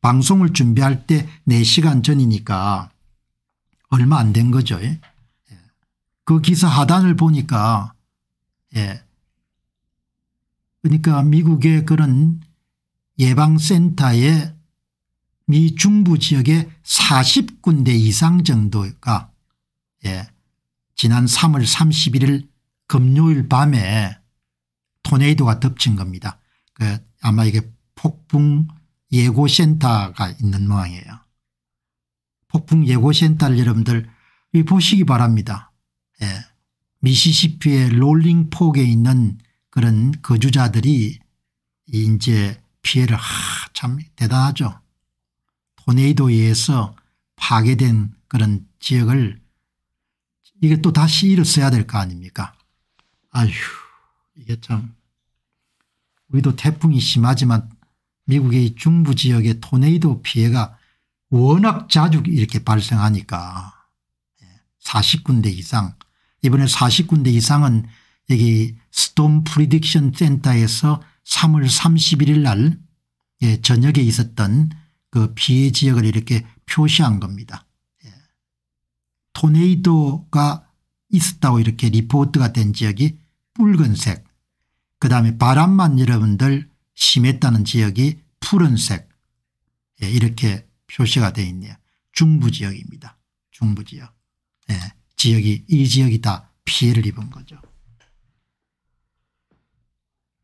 방송을 준비할 때 4시간 전이니까 얼마 안 된 거죠. 예. 그 기사 하단을 보니까 예. 그러니까 미국의 그런 예방센터의 미 중부 지역의 40군데 이상 정도가 예. 지난 3월 31일 금요일 밤에 토네이도가 덮친 겁니다. 그 아마 이게 폭풍 예고센터가 있는 모양이에요. 폭풍 예고센터를 여러분들 보시기 바랍니다. 예. 미시시피의 롤링폭에 있는 그런 거주자들이 이제 피해를 하, 참 대단하죠. 토네이도에 의해서 파괴된 그런 지역을 이게 또 다시 일어야될 거 아닙니까 아휴 이게 참 우리도 태풍이 심하지만 미국의 중부 지역의 토네이도 피해가 워낙 자주 이렇게 발생하니까 40군데 예, 이상 이번에 40군데 이상은 여기 스톰 프리딕션 센터에서 3월 31일 날 예, 저녁에 있었던 그 피해 지역을 이렇게 표시한 겁니다. 예. 토네이도가 있었다고 이렇게 리포트가 된 지역이 붉은색 그 다음에 바람만 여러분들 심했다는 지역이 푸른색 예, 이렇게 표시가 되어 있네요. 중부 지역입니다. 중부 지역. 예, 지역이 이 지역이 다 피해를 입은 거죠.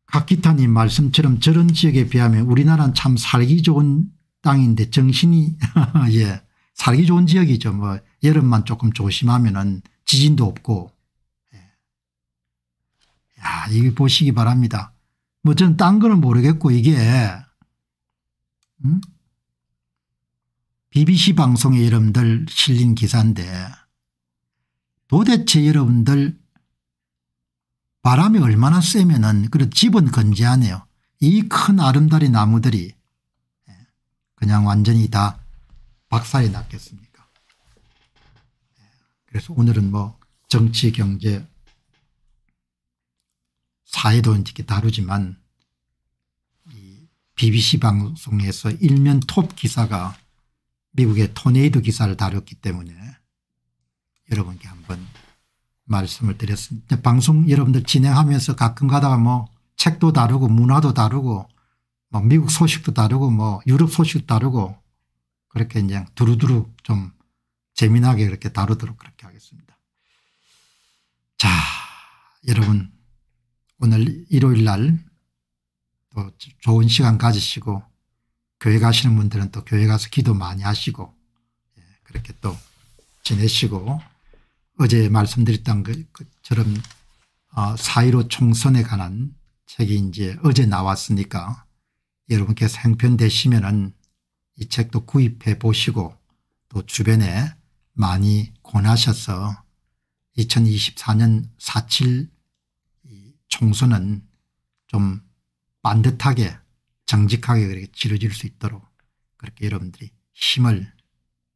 각기타님 말씀처럼 저런 지역에 비하면 우리나라는 참 살기 좋은 땅인데 정신이 [laughs] 예 살기 좋은 지역이죠. 뭐 여름만 조금 조심하면은 지진도 없고 예. 야, 이거 보시기 바랍니다. 뭐 저는 딴 거는 모르겠고 이게 음? BBC 방송의 여러분들 실린 기사인데 도대체 여러분들 바람이 얼마나 세면은 그래 집은 건재하네요. 이 큰 아름다리 나무들이 예, 그냥 완전히 다 박살이 났겠습니까 예, 그래서 오늘은 뭐 정치 경제 사회도 이렇게 다루지만 BBC 방송에서 일면 톱 기사가 미국의 토네이도 기사를 다뤘기 때문에 여러분께 한번 말씀을 드렸습니다. 방송 여러분들 진행하면서 가끔 가다가 뭐 책도 다루고 문화도 다루고 뭐 미국 소식도 다루고 뭐 유럽 소식도 다루고 그렇게 이제 두루두루 좀 재미나게 그렇게 다루도록 그렇게 하겠습니다. 자 여러분 오늘 일요일 날 또 좋은 시간 가지시고 교회 가시는 분들은 또 교회 가서 기도 많이 하시고 예, 그렇게 또 지내시고 어제 말씀드렸던 것처럼 그, 어, 사1로 총선에 관한 책이 이제 어제 나왔으니까 여러분께서 행편되시면은 이 책도 구입해 보시고 또 주변에 많이 권하셔서 2024년 4.7 총선은 좀 반듯하게 정직하게 그렇게 치러질 수 있도록 그렇게 여러분들이 힘을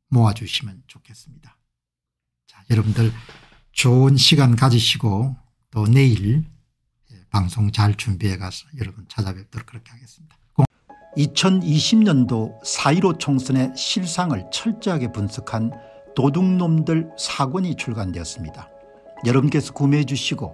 모아주시면 좋겠습니다. 자, 여러분들 좋은 시간 가지시고 또 내일 예, 방송 잘 준비해 가서 여러분 찾아뵙도록 그렇게 하겠습니다. 2020년도 4.15 총선의 실상을 철저하게 분석한 도둑놈들 사권이 출간되었습니다. 여러분께서 구매해 주시고